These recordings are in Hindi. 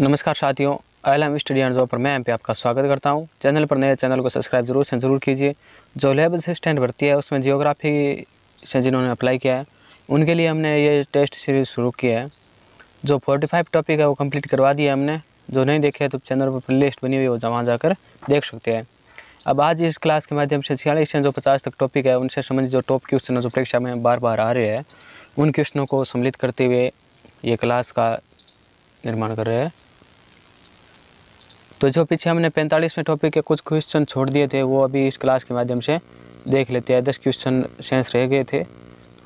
नमस्कार साथियों L M study and job पर मैं एम पे आपका स्वागत करता हूं चैनल पर नए चैनल को सब्सक्राइब जरूर से ज़रूर कीजिए जो लेब असिस्टेंट भर्ती है उसमें जियोग्राफी से जिन्होंने अप्लाई किया है उनके लिए हमने ये टेस्ट सीरीज़ शुरू किया है जो फोर्टी फाइव टॉपिक है वो कम्प्लीट करवा दिया हमने जो नहीं देखे तो चैनल पर प्ले लिस्ट बनी हुई हो वहाँ जाकर देख सकते हैं अब आज इस क्लास के माध्यम से छियालीस से जो पचास तक टॉपिक है उनसे संबंधित जो टॉप क्वेश्चन जो परीक्षा में बार बार आ रहे हैं उन क्वेश्चनों को सम्मिलित करते हुए ये क्लास का निर्माण कर रहे हैं तो जो पीछे हमने पैंतालीसवें टॉपिक के कुछ क्वेश्चन छोड़ दिए थे वो अभी इस क्लास के माध्यम से देख लेते हैं दस क्वेश्चन सेंस रह गए थे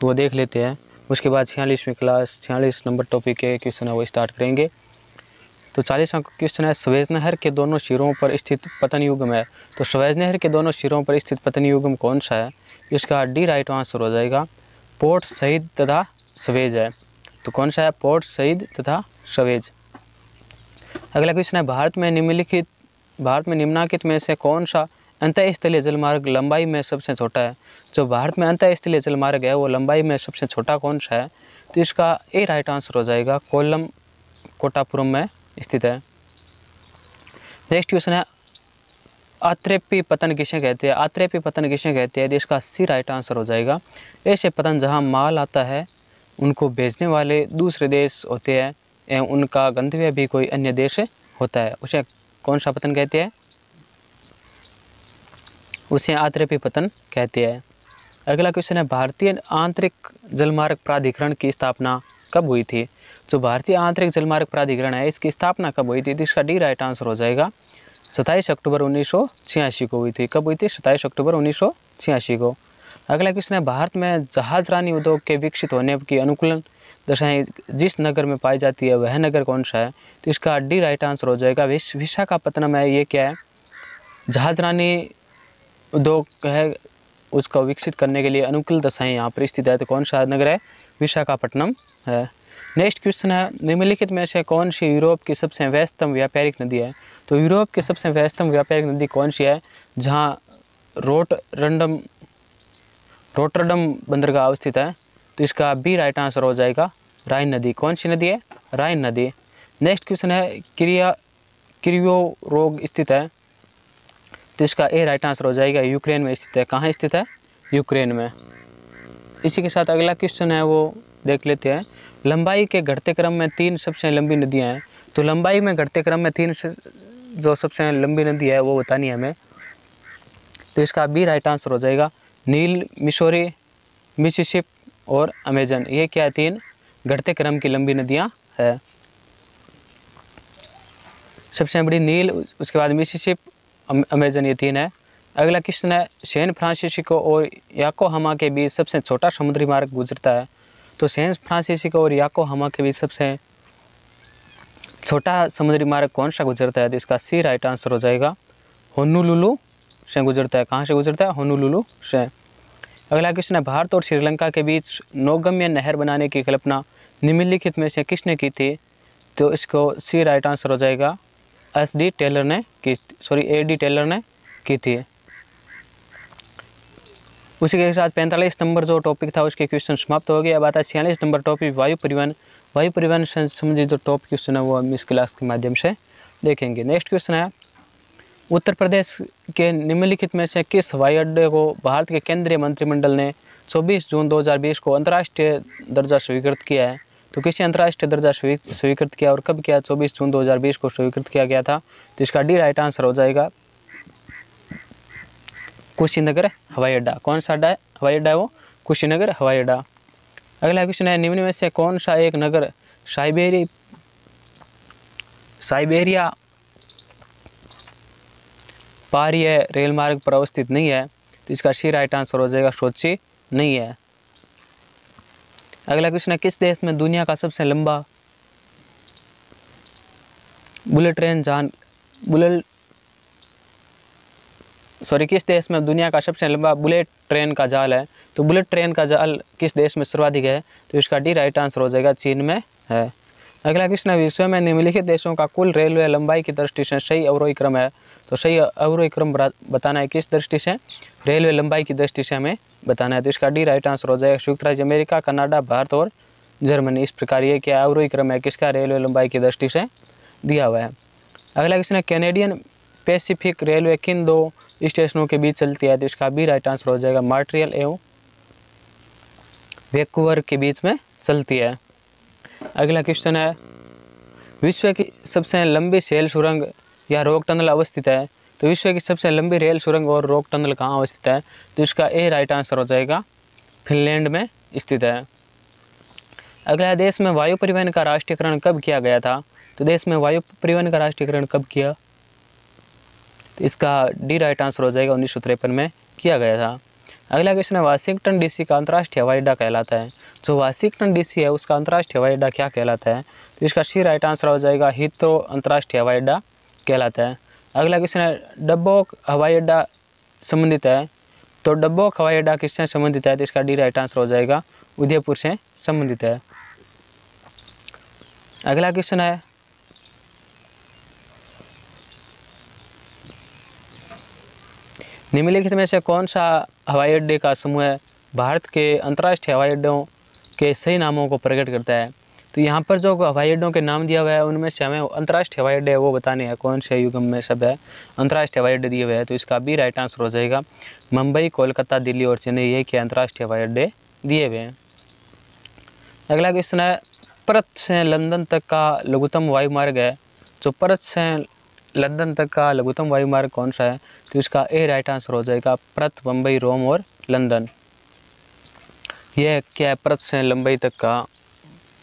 वो देख लेते हैं उसके बाद छियालीसवीं क्लास छियालीस नंबर टॉपिक के क्वेश्चन है वो स्टार्ट करेंगे तो चालीसवा क्वेश्चन है सवेज नहर के दोनों सिरों पर स्थित पतन युगम है तो सवेज नहर के दोनों सिरों पर स्थित पतन युगम कौन सा है इसका डी राइट आंसर हो जाएगा पोर्ट सईद तथा सवेज है तो कौन सा है पोर्ट सईद तथा सवेज अगला क्वेश्चन है भारत में निम्नलिखित भारत में निम्नाकित में से कौन सा अंतःस्थलीय जलमार्ग लंबाई में सबसे छोटा है जो भारत में अंतःस्थलीय जलमार्ग है वो लंबाई में सबसे छोटा कौन सा है तो इसका ए राइट आंसर हो जाएगा कोल्लम कोटापुरम में स्थित है नेक्स्ट क्वेश्चन है आत्रेपी पतन किसे कहते हैं आत्रेपी पतन किसे कहते हैं तो इसका सी राइट आंसर हो जाएगा ऐसे पतन जहाँ माल आता है उनको भेजने वाले दूसरे देश होते हैं एवं उनका गंतव्य भी कोई अन्य देश होता है उसे कौन सा पतन कहते हैं उसे आतरेपी पतन कहते हैं अगला क्वेश्चन है भारतीय आंतरिक जलमार्ग प्राधिकरण की स्थापना कब हुई थी जो तो भारतीय आंतरिक जलमार्ग प्राधिकरण है इसकी स्थापना कब हुई थी इसका डी राइट आंसर हो जाएगा सत्ताईस अक्टूबर उन्नीस को हुई थी कब हुई थी सत्ताईस अक्टूबर उन्नीस को अगला क्वेश्चन है भारत में जहाज रानी उद्योग के विकसित होने की अनुकूलन दशाएं जिस नगर में पाई जाती है वह नगर कौन सा है तो इसका डी राइट आंसर हो जाएगा विश विशाखापत्तनम है ये क्या है जहाज रानी उद्योग है उसका विकसित करने के लिए अनुकूल दशाएँ यहाँ पर स्थित है तो कौन सा नगर है विशाखापट्टनम है नेक्स्ट क्वेश्चन है निम्नलिखित में से कौन सी यूरोप की सबसे व्यस्तम व्यापारिक नदी है तो यूरोप की सबसे व्यस्तम व्यापारिक नदी कौन सी है जहाँ रोट रंडम रोटरडम बंदरगाह अवस्थित है तो इसका भी राइट आंसर हो जाएगा राइन नदी कौन सी नदी है राइन नदी नेक्स्ट क्वेश्चन है क्रिया क्रियो रोग स्थित है तो इसका ए राइट आंसर हो जाएगा यूक्रेन में स्थित है कहाँ स्थित है यूक्रेन में इसी के साथ अगला क्वेश्चन है वो देख लेते हैं लंबाई के घटते क्रम में तीन सबसे लंबी नदियाँ हैं तो लंबाई में घटते क्रम में तीन जो सबसे लंबी नदी है वो बतानी है हमें तो इसका बी राइट आंसर हो जाएगा नील मिसोरी मिसिसिप और अमेजन ये क्या तीन घटते क्रम की लंबी नदियाँ है सबसे बड़ी नील उसके बाद मिसिसिप अमेजन ये तीन है अगला क्वेश्चन है सैन फ्रांसिसको और हमा के बीच सबसे छोटा समुद्री मार्ग गुजरता है तो सैन फ्रांसिसको और हमा के बीच सबसे छोटा समुद्री मार्ग कौन सा गुजरता है तो इसका सी राइट आंसर हो जाएगा होनुलुलु से गुजरता है कहाँ से गुजरता है होनुलुलु से अगला क्वेश्चन है भारत और श्रीलंका के बीच नौगम्य नहर बनाने की कल्पना निम्नलिखित में से किसने की थी तो इसको सी राइट आंसर हो जाएगा एस डी टेलर ने की सॉरी ए डी टेलर ने की थी उसी के साथ पैंतालीस नंबर जो टॉपिक था उसके क्वेश्चन समाप्त हो गया अब आता है छियालीस नंबर टॉपिक वायु परिवहन वायु परिवहन से संबंधित जो टॉप क्वेश्चन है वो हम इस क्लास के माध्यम से देखेंगे नेक्स्ट क्वेश्चन है उत्तर प्रदेश के निम्नलिखित में से किस हवाई अड्डे को भारत के केंद्रीय मंत्रिमंडल ने 24 जून 2020 को अंतर्राष्ट्रीय दर्जा स्वीकृत किया है तो किसी अंतर्राष्ट्रीय दर्जा स्वीकृत किया और कब किया 24 जून 2020 को स्वीकृत किया गया था तो इसका डी राइट आंसर हो जाएगा कुशीनगर हवाई अड्डा कौन सा अड्डा है हवाई अड्डा है वो कुशीनगर हवाई अड्डा अगला क्वेश्चन है निम्न में से कौन सा एक नगर साइबेरी साइबेरिया पारी है रेल मार्ग पर अवस्थित नहीं है तो इसका सी राइट आंसर हो जाएगा सोची नहीं है अगला क्वेश्चन है किस देश में दुनिया का सबसे लंबा बुलेट ट्रेन जान बुलेट सॉरी किस देश में दुनिया का सबसे लंबा बुलेट ट्रेन का जाल है तो बुलेट ट्रेन का जाल किस देश में सर्वाधिक है तो इसका डी राइट आंसर हो जाएगा चीन में है अगला क्वेश्चन है विश्व में निम्नलिखित देशों का कुल रेलवे लंबाई की दृष्टि से सही अवरोही क्रम है तो सही अवरोक्रम बताना है किस दृष्टि से रेलवे लंबाई की दृष्टि से हमें बताना है तो इसका डी राइट आंसर हो जाएगा संयुक्त राज्य अमेरिका कनाडा भारत और जर्मनी इस प्रकार ये क्या अवरोक्रम है किसका रेलवे लंबाई की दृष्टि से दिया हुआ है अगला क्वेश्चन है कैनेडियन पैसिफिक रेलवे किन दो स्टेशनों के बीच चलती है तो इसका बी राइट आंसर हो जाएगा मार्ट्रियल एवं वेकुअर के बीच में चलती है अगला क्वेश्चन है विश्व की सबसे लंबी सेल सुरंग यह रोक टनल अवस्थित है तो विश्व की सबसे लंबी रेल सुरंग और रोक टनल कहाँ अवस्थित है तो इसका ए राइट आंसर हो जाएगा फिनलैंड में स्थित है अगला देश में वायु परिवहन का राष्ट्रीयकरण कब किया गया था तो देश में वायु परिवहन का राष्ट्रीयकरण कब किया तो इसका डी राइट आंसर हो जाएगा उन्नीस में किया गया था अगला क्वेश्चन है वाशिंगटन डीसी का अंतर्राष्ट्रीय हवाई अड्डा कहलाता है जो वाशिंगटन डीसी है उसका अंतर्राष्ट्रीय हवाई अड्डा क्या कहलाता है तो इसका सी राइट आंसर हो जाएगा हित्रो अंतर्राष्ट्रीय हवाई अड्डा कहलाता है अगला क्वेश्चन है डब्बोक हवाई अड्डा संबंधित है तो डब्बोक हवाई अड्डा किससे संबंधित है तो इसका डी राइट आंसर हो जाएगा उदयपुर से संबंधित है अगला क्वेश्चन है निम्नलिखित में से कौन सा हवाई अड्डे का समूह है भारत के अंतर्राष्ट्रीय हवाई अड्डों के सही नामों को प्रकट करता है तो यहाँ पर जो हवाई अड्डों के नाम दिया हुआ है उनमें से हमें अंतर्राष्ट्रीय हवाई अड्डे है वो बताने हैं कौन से युगम में सब है अंतर्राष्ट्रीय हवाई अड्डे दिए हुए हैं तो इसका भी राइट आंसर हो जाएगा मुंबई कोलकाता दिल्ली और चेन्नई यही के अंतर्राष्ट्रीय हवाई अड्डे दिए हुए हैं अगला क्वेश्चन है परत से लंदन तक का लघुतम वायु मार्ग है जो तो परत से लंदन तक का लघुतम वायु मार्ग कौन सा है तो इसका ए राइट आंसर हो जाएगा परत मुंबई रोम और लंदन यह क्या है परत से लंबई तक का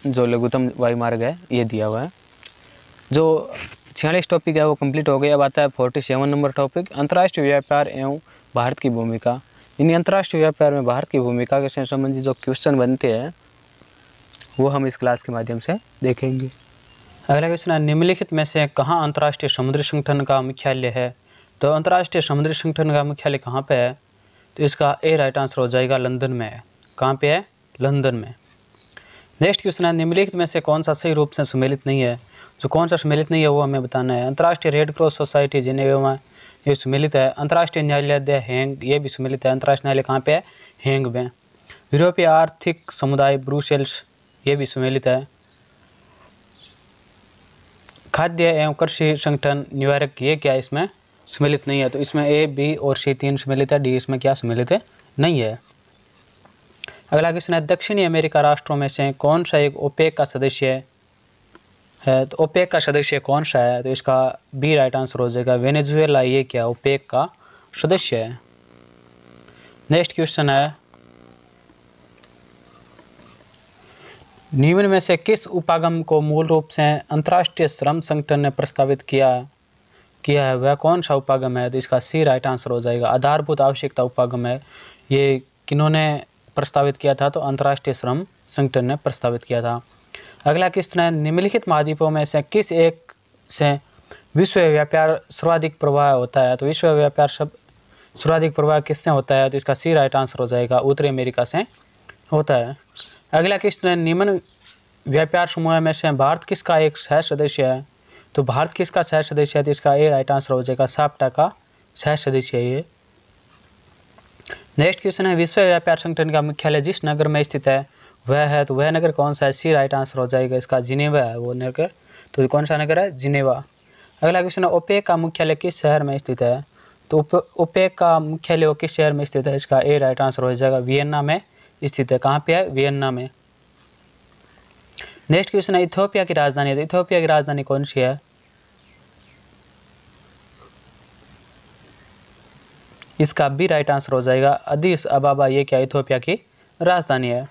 जो लघुतम वायुमार्ग है ये दिया हुआ है जो छियालीस टॉपिक है वो कंप्लीट हो गया अब आता है फोर्टी सेवन नंबर टॉपिक अंतर्राष्ट्रीय व्यापार एवं भारत की भूमिका यानी अंतर्राष्ट्रीय व्यापार में भारत की भूमिका के संबंधी जो क्वेश्चन बनते हैं वो हम इस क्लास के माध्यम से देखेंगे अगला क्वेश्चन है निम्नलिखित में से कहाँ अंतर्राष्ट्रीय समुद्री संगठन का मुख्यालय है तो अंतर्राष्ट्रीय समुद्री संगठन का मुख्यालय कहाँ पर है तो इसका ए राइट आंसर हो जाएगा लंदन में है कहाँ पर है लंदन में नेक्स्ट क्वेश्चन है निम्नलिखित में से कौन सा सही रूप से सम्मिलित नहीं है जो कौन सा सम्मिलित नहीं है वो हमें बताना है अंतर्राष्ट्रीय रेड क्रॉस सोसाइटी जिन्हें ये सम्मिलित है अंतर्राष्ट्रीय न्यायालय हैंग ये भी सम्मिलित है अंतर्राष्ट्रीय न्यायालय कहाँ पे है हैंग में यूरोपीय आर्थिक समुदाय ब्रूसेल्स ये भी सम्मिलित है खाद्य एवं कृषि संगठन न्यूयॉर्क ये क्या इसमें सम्मिलित नहीं है तो इसमें ए बी और सी तीन सम्मिलित है डी इसमें क्या सम्मिलित नहीं है अगला क्वेश्चन है दक्षिणी अमेरिका राष्ट्रों में से कौन सा एक ओपेक का सदस्य है तो ओपेक का सदस्य कौन सा है तो इसका बी राइट आंसर हो जाएगा वेनेजुएला ये क्या ओपेक का सदस्य है नेक्स्ट क्वेश्चन है निम्न में से किस उपागम को मूल रूप से अंतर्राष्ट्रीय श्रम संगठन ने प्रस्तावित किया किया है वह कौन सा उपागम है तो इसका सी राइट आंसर हो जाएगा आधारभूत आवश्यकता उपागम है ये किन्होंने प्रस्तावित किया था तो अंतर्राष्ट्रीय श्रम संगठन ने प्रस्तावित किया था अगला क्वेश्चन है निम्नलिखित महाद्वीपों में से किस एक से विश्व व्यापार सर्वाधिक प्रवाह होता है तो विश्व व्यापार सब सर्वाधिक प्रवाह किससे होता है तो इसका सी राइट आंसर हो जाएगा उत्तरी अमेरिका से होता है अगला क्वेश्चन है निम्न व्यापार समूह में से भारत किसका एक सह सदस्य है तो भारत किसका सह सदस्य है तो इसका ए राइट आंसर हो जाएगा साप्टा का सह सदस्य है ये नेक्स्ट क्वेश्चन है विश्व व्यापार संगठन का मुख्यालय जिस नगर में स्थित है वह है तो वह नगर कौन सा है सी राइट आंसर हो जाएगा इसका जिनेवा है वो नगर तो कौन सा नगर है जिनेवा अगला क्वेश्चन है ओपेक का मुख्यालय किस शहर में स्थित है तो ओपेक का मुख्यालय वो किस शहर में स्थित है इसका ए राइट आंसर हो जाएगा वियना में स्थित है कहाँ पर है वियना में नेक्स्ट क्वेश्चन है इथोपिया की राजधानी तो इथोपिया की राजधानी कौन सी है इसका भी राइट आंसर हो जाएगा अदीस अबाबा ये क्या इथोपिया की राजधानी है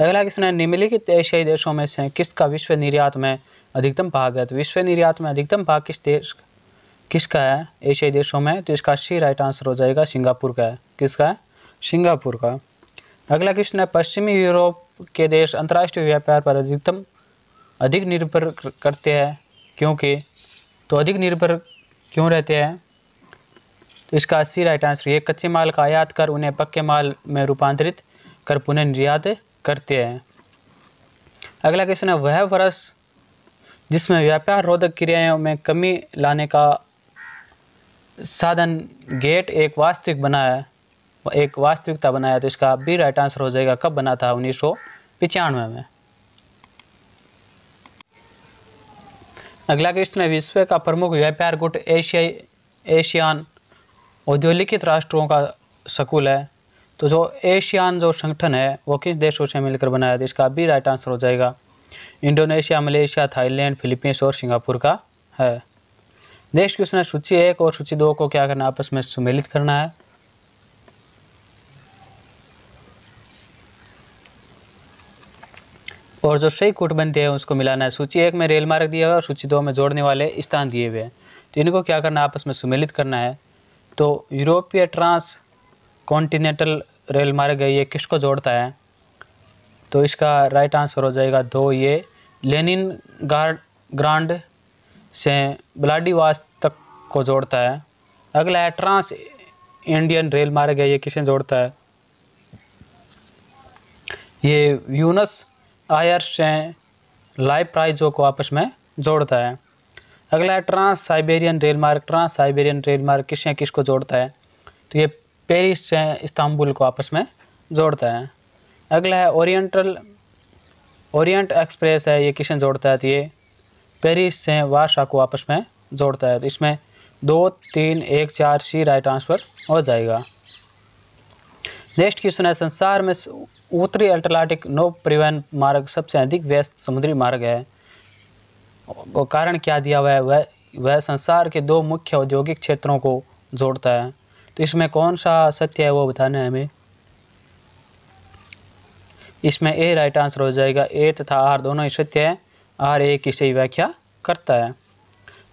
अगला क्वेश्चन है निम्नलिखित एशियाई देशों में से किसका विश्व निर्यात में अधिकतम भाग है तो विश्व निर्यात में अधिकतम भाग किस देश किसका है एशियाई देशों में तो इसका सी राइट आंसर हो जाएगा सिंगापुर का है किसका है सिंगापुर का अगला क्वेश्चन है पश्चिमी यूरोप के देश अंतर्राष्ट्रीय व्यापार पर अधिकतम अधिक निर्भर करते हैं क्योंकि तो अधिक निर्भर क्यों रहते हैं तो इसका अस्सी राइट आंसर ये कच्चे माल का आयात कर उन्हें पक्के माल में रूपांतरित कर पुनः निर्यात करते हैं अगला क्वेश्चन है वह वर्ष जिसमें व्यापार रोधक क्रियाओं में कमी लाने का साधन गेट एक वास्तविक बना है एक वास्तविकता बनाया तो इसका बी राइट आंसर हो जाएगा कब बना था उन्नीस सौ पिचानवे में अगला क्वेश्चन है विश्व का प्रमुख व्यापार गुट एशियाई एशियान औद्योगिक राष्ट्रों का शकुल है तो जो एशियान जो संगठन है वो किस देशों से मिलकर बनाया था तो इसका भी राइट आंसर हो जाएगा इंडोनेशिया मलेशिया थाईलैंड फिलीपींस और सिंगापुर का है नेक्स्ट क्वेश्चन है सूची एक और सूची दो को क्या करना आपस में सुमेलित करना है और जो सही कूटबंदी है उसको मिलाना है सूची एक में रेल मार्ग दिया हुआ है और सूची दो में जोड़ने वाले स्थान दिए हुए हैं तो इनको क्या करना आपस में सुमेलित करना है तो यूरोपीय ट्रांस कॉन्टीनेंटल रेल मार्ग है ये किसको जोड़ता है तो इसका राइट आंसर हो जाएगा दो ये लेनिन गार्ड ग्रांड से ब्लाडीवास तक को जोड़ता है अगला है ट्रांस इंडियन रेल मार्ग है ये किसे जोड़ता है ये व्यूनस आयर्स से लाइफ प्राइजों को आपस में जोड़ता है अगला ट्रांस साइबेरियन रेल मार्ग ट्रांस साइबेरियन रेल मार्ग किस या को जोड़ता है तो ये पेरिस से इस्तांबुल को आपस में जोड़ता है अगला है ओरिएंटल ओरिएंट एक्सप्रेस है ये किसने जोड़ता है तो ये पेरिस से वाशा को आपस में जोड़ता है तो इसमें दो तीन एक चार सी राइट ट्रांसफर हो जाएगा नेक्स्ट क्वेश्चन है संसार में उत्तरी अटलांटिक नो परिवहन मार्ग सबसे अधिक व्यस्त समुद्री मार्ग है को कारण क्या दिया हुआ है वह वह संसार के दो मुख्य औद्योगिक क्षेत्रों को जोड़ता है तो इसमें कौन सा सत्य है वो बताना है हमें इसमें ए राइट आंसर हो जाएगा ए तथा आर दोनों ही सत्य है आर ए की सही व्याख्या करता है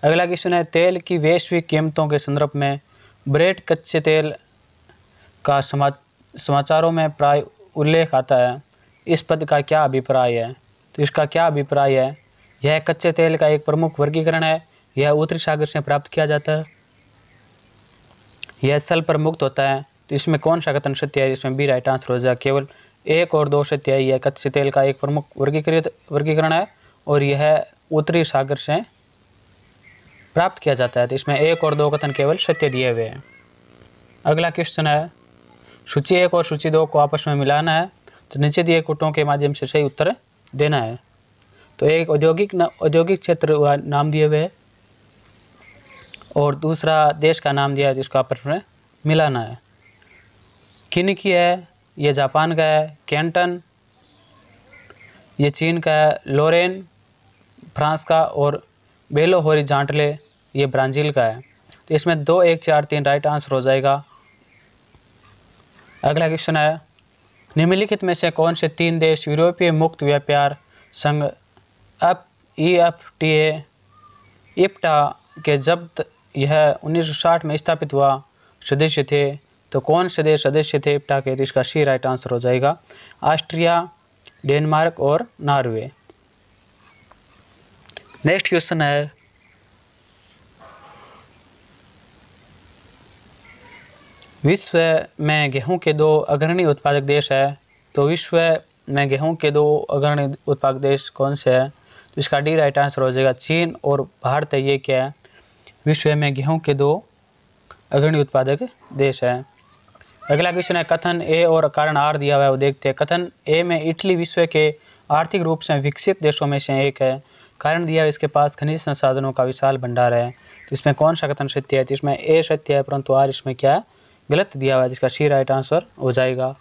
अगला क्वेश्चन है तेल की वैश्विक कीमतों के संदर्भ में ब्रेड कच्चे तेल का समा समाचारों में प्राय उल्लेख आता है इस पद का क्या अभिप्राय है तो इसका क्या अभिप्राय है यह कच्चे तेल का एक प्रमुख वर्गीकरण है यह उत्तरी सागर से प्राप्त किया जाता है यह सल्फर मुक्त होता है तो इसमें कौन सा कथन सत्य है इसमें बी राइट आंसर हो जाएगा केवल एक और दो सत्य है यह कच्चे तेल का एक प्रमुख वर्गीकृत वर्गीकरण है और यह उत्तरी सागर से प्राप्त किया जाता है तो इसमें एक और दो कथन केवल सत्य दिए हुए हैं अगला क्वेश्चन है सूची एक और सूची दो को आपस में मिलाना है तो नीचे दिए कुटों के माध्यम से सही उत्तर देना है तो एक औद्योगिक औद्योगिक क्षेत्र नाम दिए हुए है और दूसरा देश का नाम दिया है जिसको आपस में मिलाना है किन की है ये जापान का है कैंटन ये चीन का है लोरेन फ्रांस का और बेलो जांटले ये ब्राज़ील का है तो इसमें दो एक चार तीन राइट आंसर हो जाएगा अगला क्वेश्चन है निम्नलिखित में से कौन से तीन देश यूरोपीय मुक्त व्यापार संघ F E F T A EFTA के जब यह उन्नीस सौ साठ में स्थापित हुआ सदस्य थे तो कौन से देश सदस्य थे इप्टा के तो इसका सी राइट आंसर हो जाएगा ऑस्ट्रिया डेनमार्क और नॉर्वे नेक्स्ट क्वेश्चन है विश्व में गेहूं के दो अग्रणी उत्पादक देश है तो विश्व में गेहूं के दो अग्रणी उत्पादक देश कौन से हैं तो इसका डी राइट आंसर हो जाएगा चीन और भारत ये क्या है विश्व में गेहूं के दो अग्रणी उत्पादक देश हैं अगला क्वेश्चन है कथन ए और कारण आर दिया हुआ है वो देखते हैं कथन ए में इटली विश्व के आर्थिक रूप से विकसित देशों में से एक है कारण दिया इसके पास खनिज संसाधनों का विशाल भंडार है तो इसमें कौन सा कथन सत्य है तो इसमें ए सत्य है परंतु आर इसमें क्या गलत दिया हुआ है जिसका सी राइट आंसर हो जाएगा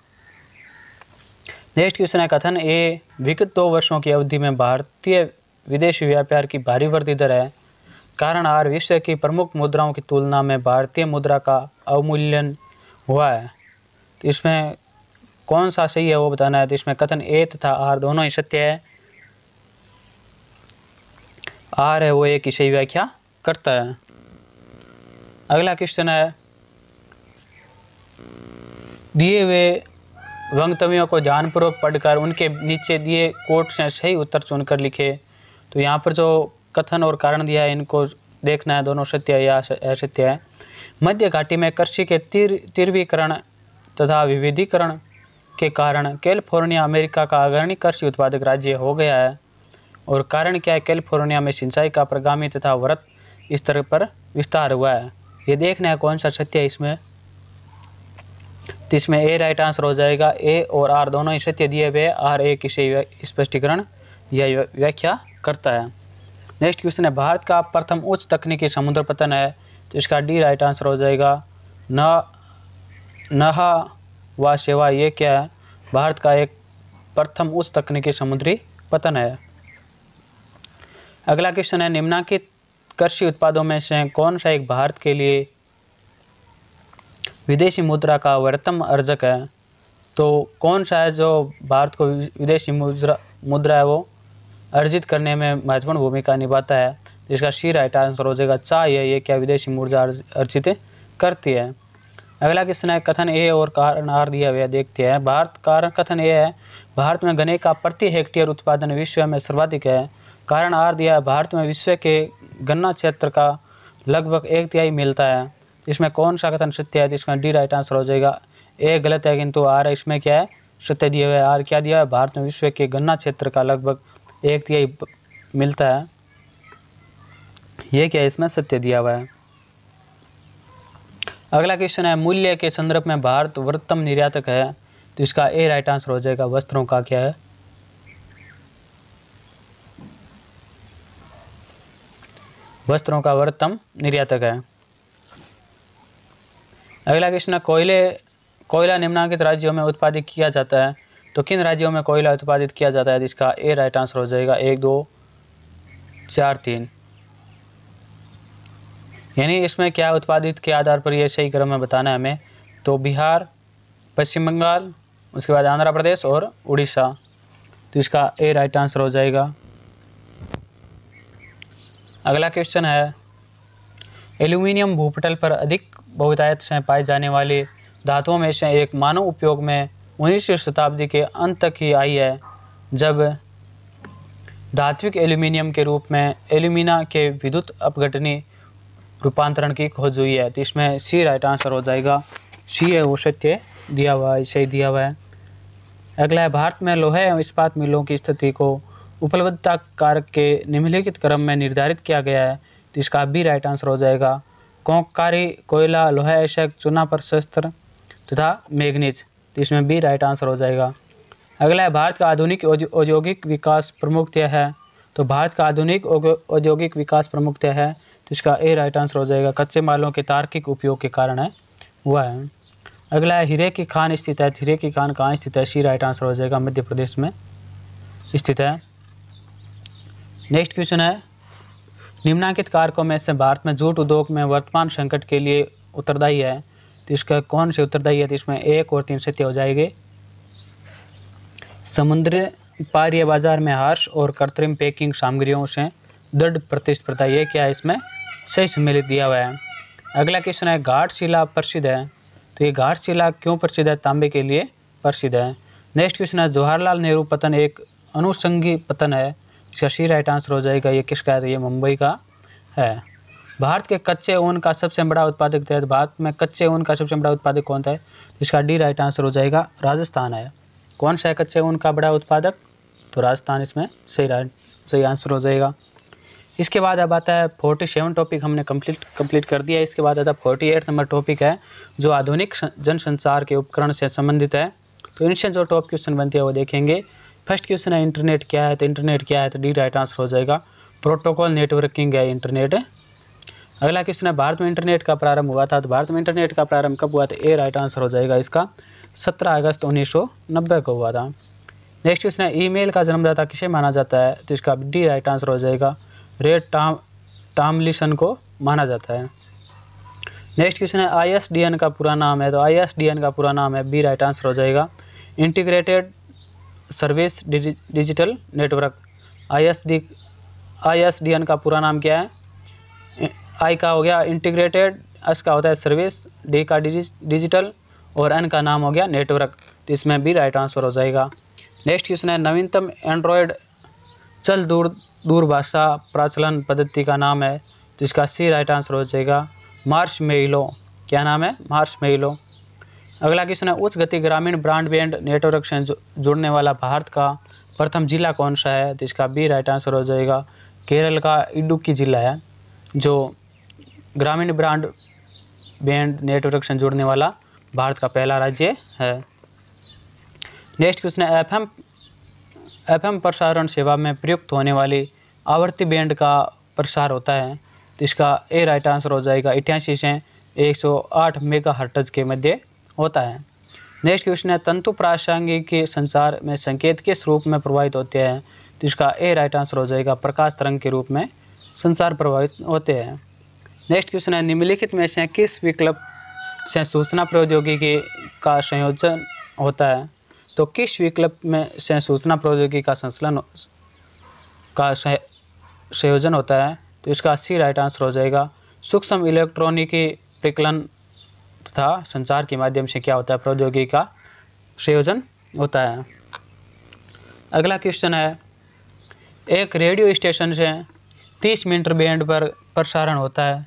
नेक्स्ट क्वेश्चन है कथन ए विगत दो वर्षों की अवधि में भारतीय विदेशी व्यापार की भारी वृद्धि दर है कारण आर विश्व की प्रमुख मुद्राओं की तुलना में भारतीय मुद्रा का अवमूल्यन हुआ है तो इसमें कौन सा सही है वो बताना है तो इसमें कथन ए तथा आर दोनों ही सत्य है आर है वो एक ही सही व्याख्या करता है अगला क्वेश्चन है दिए हुए वंगतवियों को ध्यानपूर्वक पढ़कर उनके नीचे दिए कोट से सही उत्तर चुनकर लिखे तो यहाँ पर जो कथन और कारण दिया है इनको देखना है दोनों सत्य या असत्य है मध्य घाटी में कृषि के तीर तीर्वीकरण तथा विविधीकरण के कारण कैलिफोर्निया अमेरिका का अग्रणी कृषि उत्पादक राज्य हो गया है और कारण क्या है कैलिफोर्निया में सिंचाई का प्रगामी तथा व्रत स्तर पर विस्तार हुआ है ये देखना है कौन सा सत्य है इसमें जिसमें इसमें ए राइट आंसर हो जाएगा ए और आर दोनों ही सत्य दिए हुए आर ए किसी स्पष्टीकरण या व्याख्या करता है नेक्स्ट क्वेश्चन है भारत का प्रथम उच्च तकनीकी समुद्र पतन है तो इसका डी राइट आंसर हो जाएगा न नहा व सेवा ये क्या है भारत का एक प्रथम उच्च तकनीकी समुद्री पतन है अगला क्वेश्चन है निम्नांकित कृषि उत्पादों में से कौन सा एक भारत के लिए विदेशी मुद्रा का वर्तम अर्जक है तो कौन सा है जो भारत को विदेशी मुद्रा मुद्रा है वो अर्जित करने में महत्वपूर्ण भूमिका निभाता है जिसका सी राइट आंसर हो जाएगा चाह ये क्या विदेशी मुर्जा अर्जित करती है अगला क्वेश्चन है कथन ए और कारण आर दिया हुआ देखते हैं भारत कारण कथन ए है भारत में गन्ने का प्रति हेक्टेयर उत्पादन विश्व में सर्वाधिक है कारण आर दिया है भारत में विश्व के गन्ना क्षेत्र का लगभग एक तिहाई मिलता है इसमें कौन सा कथन सत्य है जिसमें डी राइट आंसर हो जाएगा ए गलत है किंतु आर इसमें क्या है सत्य दिया हुआ है आर क्या दिया है भारत में विश्व के गन्ना क्षेत्र का लगभग एक तिहाई मिलता है यह क्या इसमें सत्य दिया हुआ है अगला क्वेश्चन है मूल्य के संदर्भ में भारत वर्तम निर्यातक है तो इसका ए राइट आंसर हो जाएगा वस्त्रों का क्या है वस्त्रों का वर्तम निर्यातक है अगला क्वेश्चन है कोयले कोयला निम्नांकित राज्यों में उत्पादित किया जाता है तो किन राज्यों में कोयला उत्पादित किया जाता है जिसका ए राइट आंसर हो जाएगा एक दो चार तीन यानी इसमें क्या उत्पादित के आधार पर यह सही क्रम में बताना है हमें तो बिहार पश्चिम बंगाल उसके बाद आंध्र प्रदेश और उड़ीसा तो इसका ए राइट आंसर हो जाएगा अगला क्वेश्चन है एल्यूमिनियम भूपटल पर अधिक बहुतायत से पाए जाने वाले धातुओं में से एक मानव उपयोग में उन्नीसवीं शताब्दी के अंत तक ही आई है जब धात्विक एल्यूमिनियम के रूप में एल्यूमिना के विद्युत अपघटनी रूपांतरण की खोज हुई है तो इसमें सी राइट आंसर हो जाएगा सी है वो सत्य दिया हुआ है सही दिया हुआ है अगला है भारत में लोहे एवं इस्पात मिलों की स्थिति को उपलब्धता कारक के निम्नलिखित क्रम में निर्धारित किया गया है तो इसका भी राइट आंसर हो जाएगा कोंकारी कोयला लोहा ऐशक चूना पर शस्त्र तथा मेघनीज तो इसमें बी राइट आंसर हो जाएगा अगला है भारत का आधुनिक औद्योगिक विकास प्रमुख ध्यय है तो भारत का आधुनिक औद्योगिक विकास प्रमुख ध्यय है तो इसका ए राइट आंसर हो जाएगा कच्चे मालों के तार्किक उपयोग के कारण है हुआ है अगला है हीरे की खान स्थित है हीरे की खान कहाँ स्थित है सी राइट आंसर हो जाएगा मध्य प्रदेश में स्थित है नेक्स्ट क्वेश्चन है निम्नांकित कारकों में से भारत में जूट उद्योग में वर्तमान संकट के लिए उत्तरदायी है तो इसका कौन से उत्तरदायी है तो इसमें एक और तीन सत्य हो जाएंगे समुद्र पार्य बाजार में हर्ष और कृत्रिम पैकिंग सामग्रियों से दृढ़ प्रतिस्पर्धा ये क्या है इसमें सही सम्मिलित दिया हुआ है अगला क्वेश्चन है घाट शिला प्रसिद्ध है तो ये घाट शिला क्यों प्रसिद्ध है तांबे के लिए प्रसिद्ध है नेक्स्ट क्वेश्चन है जवाहरलाल नेहरू पतन एक अनुसंगी पतन है इसका सी राइट आंसर हो जाएगा ये किसका है तो ये मुंबई का है भारत के कच्चे ऊन का सबसे बड़ा उत्पादक तहत भारत में कच्चे ऊन का सबसे बड़ा उत्पादक कौन सा है इसका डी राइट आंसर हो जाएगा राजस्थान आया कौन सा है कच्चे ऊन का बड़ा उत्पादक तो राजस्थान इसमें सही राइट सही आंसर हो जाएगा इसके बाद अब आता है फोर्टी सेवन टॉपिक हमने कंप्लीट कंप्लीट कर दिया इसके बाद आता है फोर्टी एट नंबर टॉपिक है जो आधुनिक जनसंचार के उपकरण से संबंधित है तो इनसे जो टॉप क्वेश्चन बनती है वो देखेंगे फर्स्ट क्वेश्चन है इंटरनेट क्या है तो इंटरनेट क्या है तो डी राइट आंसर हो जाएगा प्रोटोकॉल नेटवर्किंग है इंटरनेट अगला क्वेश्चन है भारत में इंटरनेट का प्रारंभ हुआ था तो भारत में इंटरनेट का प्रारंभ कब हुआ था ए राइट आंसर हो जाएगा इसका सत्रह अगस्त उन्नीस को हुआ था नेक्स्ट क्वेश्चन है ईमेल का जन्मदाता किसे माना जाता है तो इसका डी राइट आंसर हो जाएगा रेड टाम टामलिसन को माना जाता है नेक्स्ट क्वेश्चन है आई का पूरा नाम है तो आई का पूरा नाम है बी राइट आंसर हो जाएगा integrated service digital network I S का पूरा नाम क्या है आई का हो गया इंटीग्रेटेड एस का होता है सर्विस डी का डिजिटल और एन का नाम हो गया नेटवर्क तो इसमें भी राइट आंसर हो जाएगा नेक्स्ट क्वेश्चन है नवीनतम एंड्रॉयड चल दूर दूरभाषा प्रचलन प्राचलन पद्धति का नाम है तो इसका सी राइट आंसर हो जाएगा मार्श मेलो क्या नाम है मार्श मेलो अगला क्वेश्चन है उच्च गति ग्रामीण ब्रांडबैंड नेटवर्क से जुड़ने वाला भारत का प्रथम जिला कौन सा है तो इसका बी राइट आंसर हो जाएगा केरल का इडुक्की जिला है जो ग्रामीण ब्रांड बैंड नेटवर्क से जुड़ने वाला भारत का पहला राज्य है नेक्स्ट क्वेश्चन है एफएम एफएम प्रसारण सेवा में प्रयुक्त होने वाली आवर्ती बैंड का प्रसार होता है तो इसका ए राइट आंसर हो जाएगा अठासी से 108 मेगा हर्टज के मध्य होता है नेक्स्ट क्वेश्चन है तंतु प्रासंगिक के संचार में संकेत किस रूप में प्रभावित होते हैं तो इसका ए राइट आंसर हो जाएगा प्रकाश तरंग के रूप में संचार प्रभावित होते हैं नेक्स्ट क्वेश्चन है निम्नलिखित में से किस विकल्प से सूचना प्रौद्योगिकी का संयोजन होता है तो किस विकल्प में से सूचना प्रौद्योगिकी का संचलन का संयोजन होता है तो इसका सी राइट आंसर हो जाएगा सूक्ष्म इलेक्ट्रॉनिकी प्रकलन तथा संचार के माध्यम से क्या होता है प्रौद्योगिकी का संयोजन होता है अगला क्वेश्चन है एक रेडियो स्टेशन से तीस मीटर बैंड पर प्रसारण होता है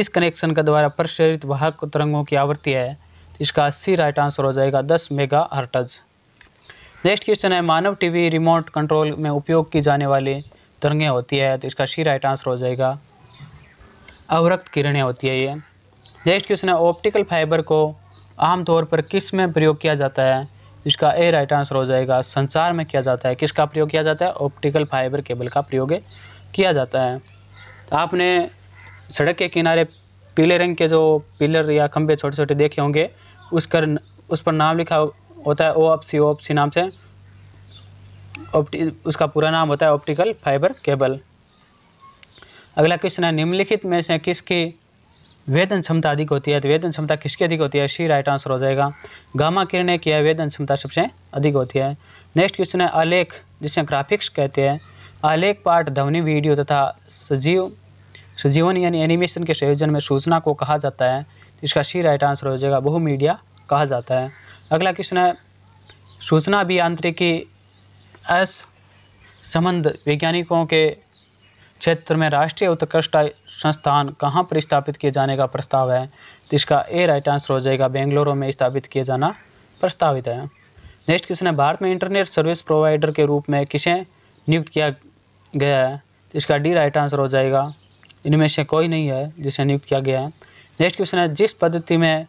इस कनेक्शन के द्वारा प्रसारित वाहक तरंगों की आवृत्ति है इसका अस्सी राइट आंसर हो जाएगा दस मेगा हर्टज नेक्स्ट क्वेश्चन है मानव टीवी रिमोट कंट्रोल में उपयोग की जाने वाली तरंगें होती है तो इसका सी राइट आंसर हो जाएगा अवरक्त किरणें होती है ये नेक्स्ट क्वेश्चन है ऑप्टिकल फाइबर को आमतौर पर किस में प्रयोग किया जाता है इसका ए राइट आंसर हो जाएगा संचार में किया जाता है किसका प्रयोग किया जाता है ऑप्टिकल फाइबर केबल का प्रयोग किया जाता है आपने सड़क के किनारे पीले रंग के जो पिलर या खंभे छोटे छोटे देखे होंगे उस कर उस पर नाम लिखा होता है ओ सी ओ सी नाम से ऑप्टी उसका पूरा नाम होता है ऑप्टिकल फाइबर केबल अगला क्वेश्चन है निम्नलिखित में से किसकी वेदन क्षमता अधिक होती है तो वेदन क्षमता किसकी अधिक होती है सी राइट आंसर हो जाएगा गामा किरणें की है वेदन क्षमता सबसे अधिक होती है नेक्स्ट क्वेश्चन है आलेख जिसे ग्राफिक्स कहते हैं आलेख पाठ ध्वनि वीडियो तथा सजीव सजीवन यानी एनिमेशन के संयोजन में सूचना को कहा जाता है तो इसका सी राइट आंसर हो जाएगा बहु मीडिया कहा जाता है अगला क्वेश्चन है सूचना अभियांत्रिकी एस संबंध वैज्ञानिकों के क्षेत्र में राष्ट्रीय उत्कृष्ट संस्थान कहाँ पर स्थापित किए जाने का प्रस्ताव है तो इसका ए राइट आंसर हो जाएगा बेंगलुरु में स्थापित किया जाना प्रस्तावित है नेक्स्ट क्वेश्चन है भारत में इंटरनेट सर्विस प्रोवाइडर के रूप में किसे नियुक्त किया गया है तो इसका डी राइट आंसर हो जाएगा इनमें से कोई नहीं है जिसे नियुक्त किया गया है नेक्स्ट क्वेश्चन है जिस पद्धति में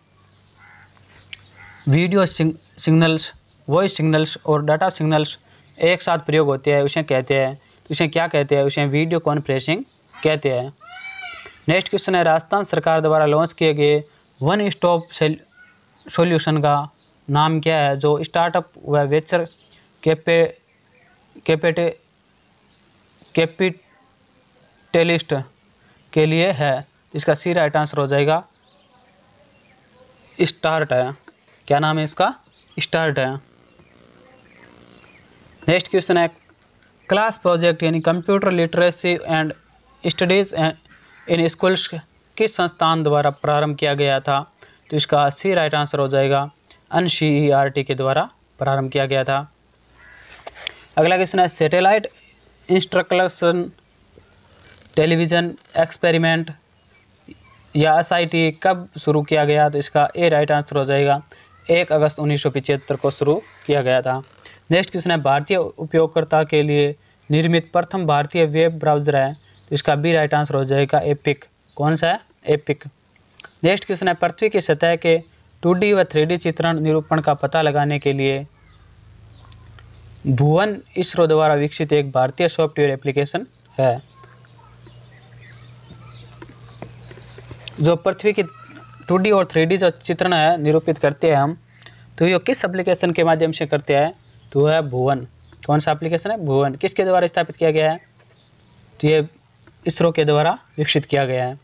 वीडियो सिग्नल्स वॉइस सिग्नल्स और डाटा सिग्नल्स एक साथ प्रयोग होते हैं उसे कहते हैं उसे तो क्या कहते हैं उसे वीडियो कॉन्फ्रेंसिंग कहते हैं नेक्स्ट क्वेश्चन है राजस्थान सरकार द्वारा लॉन्च किए गए वन स्टॉप सॉल्यूशन का नाम क्या है जो स्टार्टअप व वेचर कैपे कैपेटे कैपिटलिस्ट के लिए है इसका सी राइट आंसर हो जाएगा स्टार्ट है क्या नाम है इसका स्टार्ट है नेक्स्ट क्वेश्चन है क्लास प्रोजेक्ट यानी computer literacy and studies in schools किस संस्थान द्वारा प्रारंभ किया गया था तो इसका सी राइट आंसर हो जाएगा N C E R T के द्वारा प्रारंभ किया गया था अगला क्वेश्चन है सैटेलाइट इंस्ट्रक्शन टेलीविज़न एक्सपेरिमेंट या एस कब शुरू किया गया तो इसका ए राइट आंसर हो जाएगा एक अगस्त उन्नीस को शुरू किया गया था नेक्स्ट क्वेश्चन है भारतीय उपयोगकर्ता के लिए निर्मित प्रथम भारतीय वेब ब्राउजर है तो इसका बी राइट आंसर हो जाएगा एपिक कौन सा है एपिक नेक्स्ट क्वेश्चन है पृथ्वी की सतह के टू व थ्री चित्रण निरूपण का पता लगाने के लिए भुवन इसरो द्वारा विकसित एक भारतीय सॉफ्टवेयर एप्लीकेशन है जो पृथ्वी की टू और थ्री जो चित्रण है निरूपित करते हैं हम तो ये किस एप्लीकेशन के माध्यम से करते हैं तो है भुवन कौन सा एप्लीकेशन है भुवन किसके द्वारा स्थापित किया गया है तो ये इसरो के द्वारा विकसित किया गया है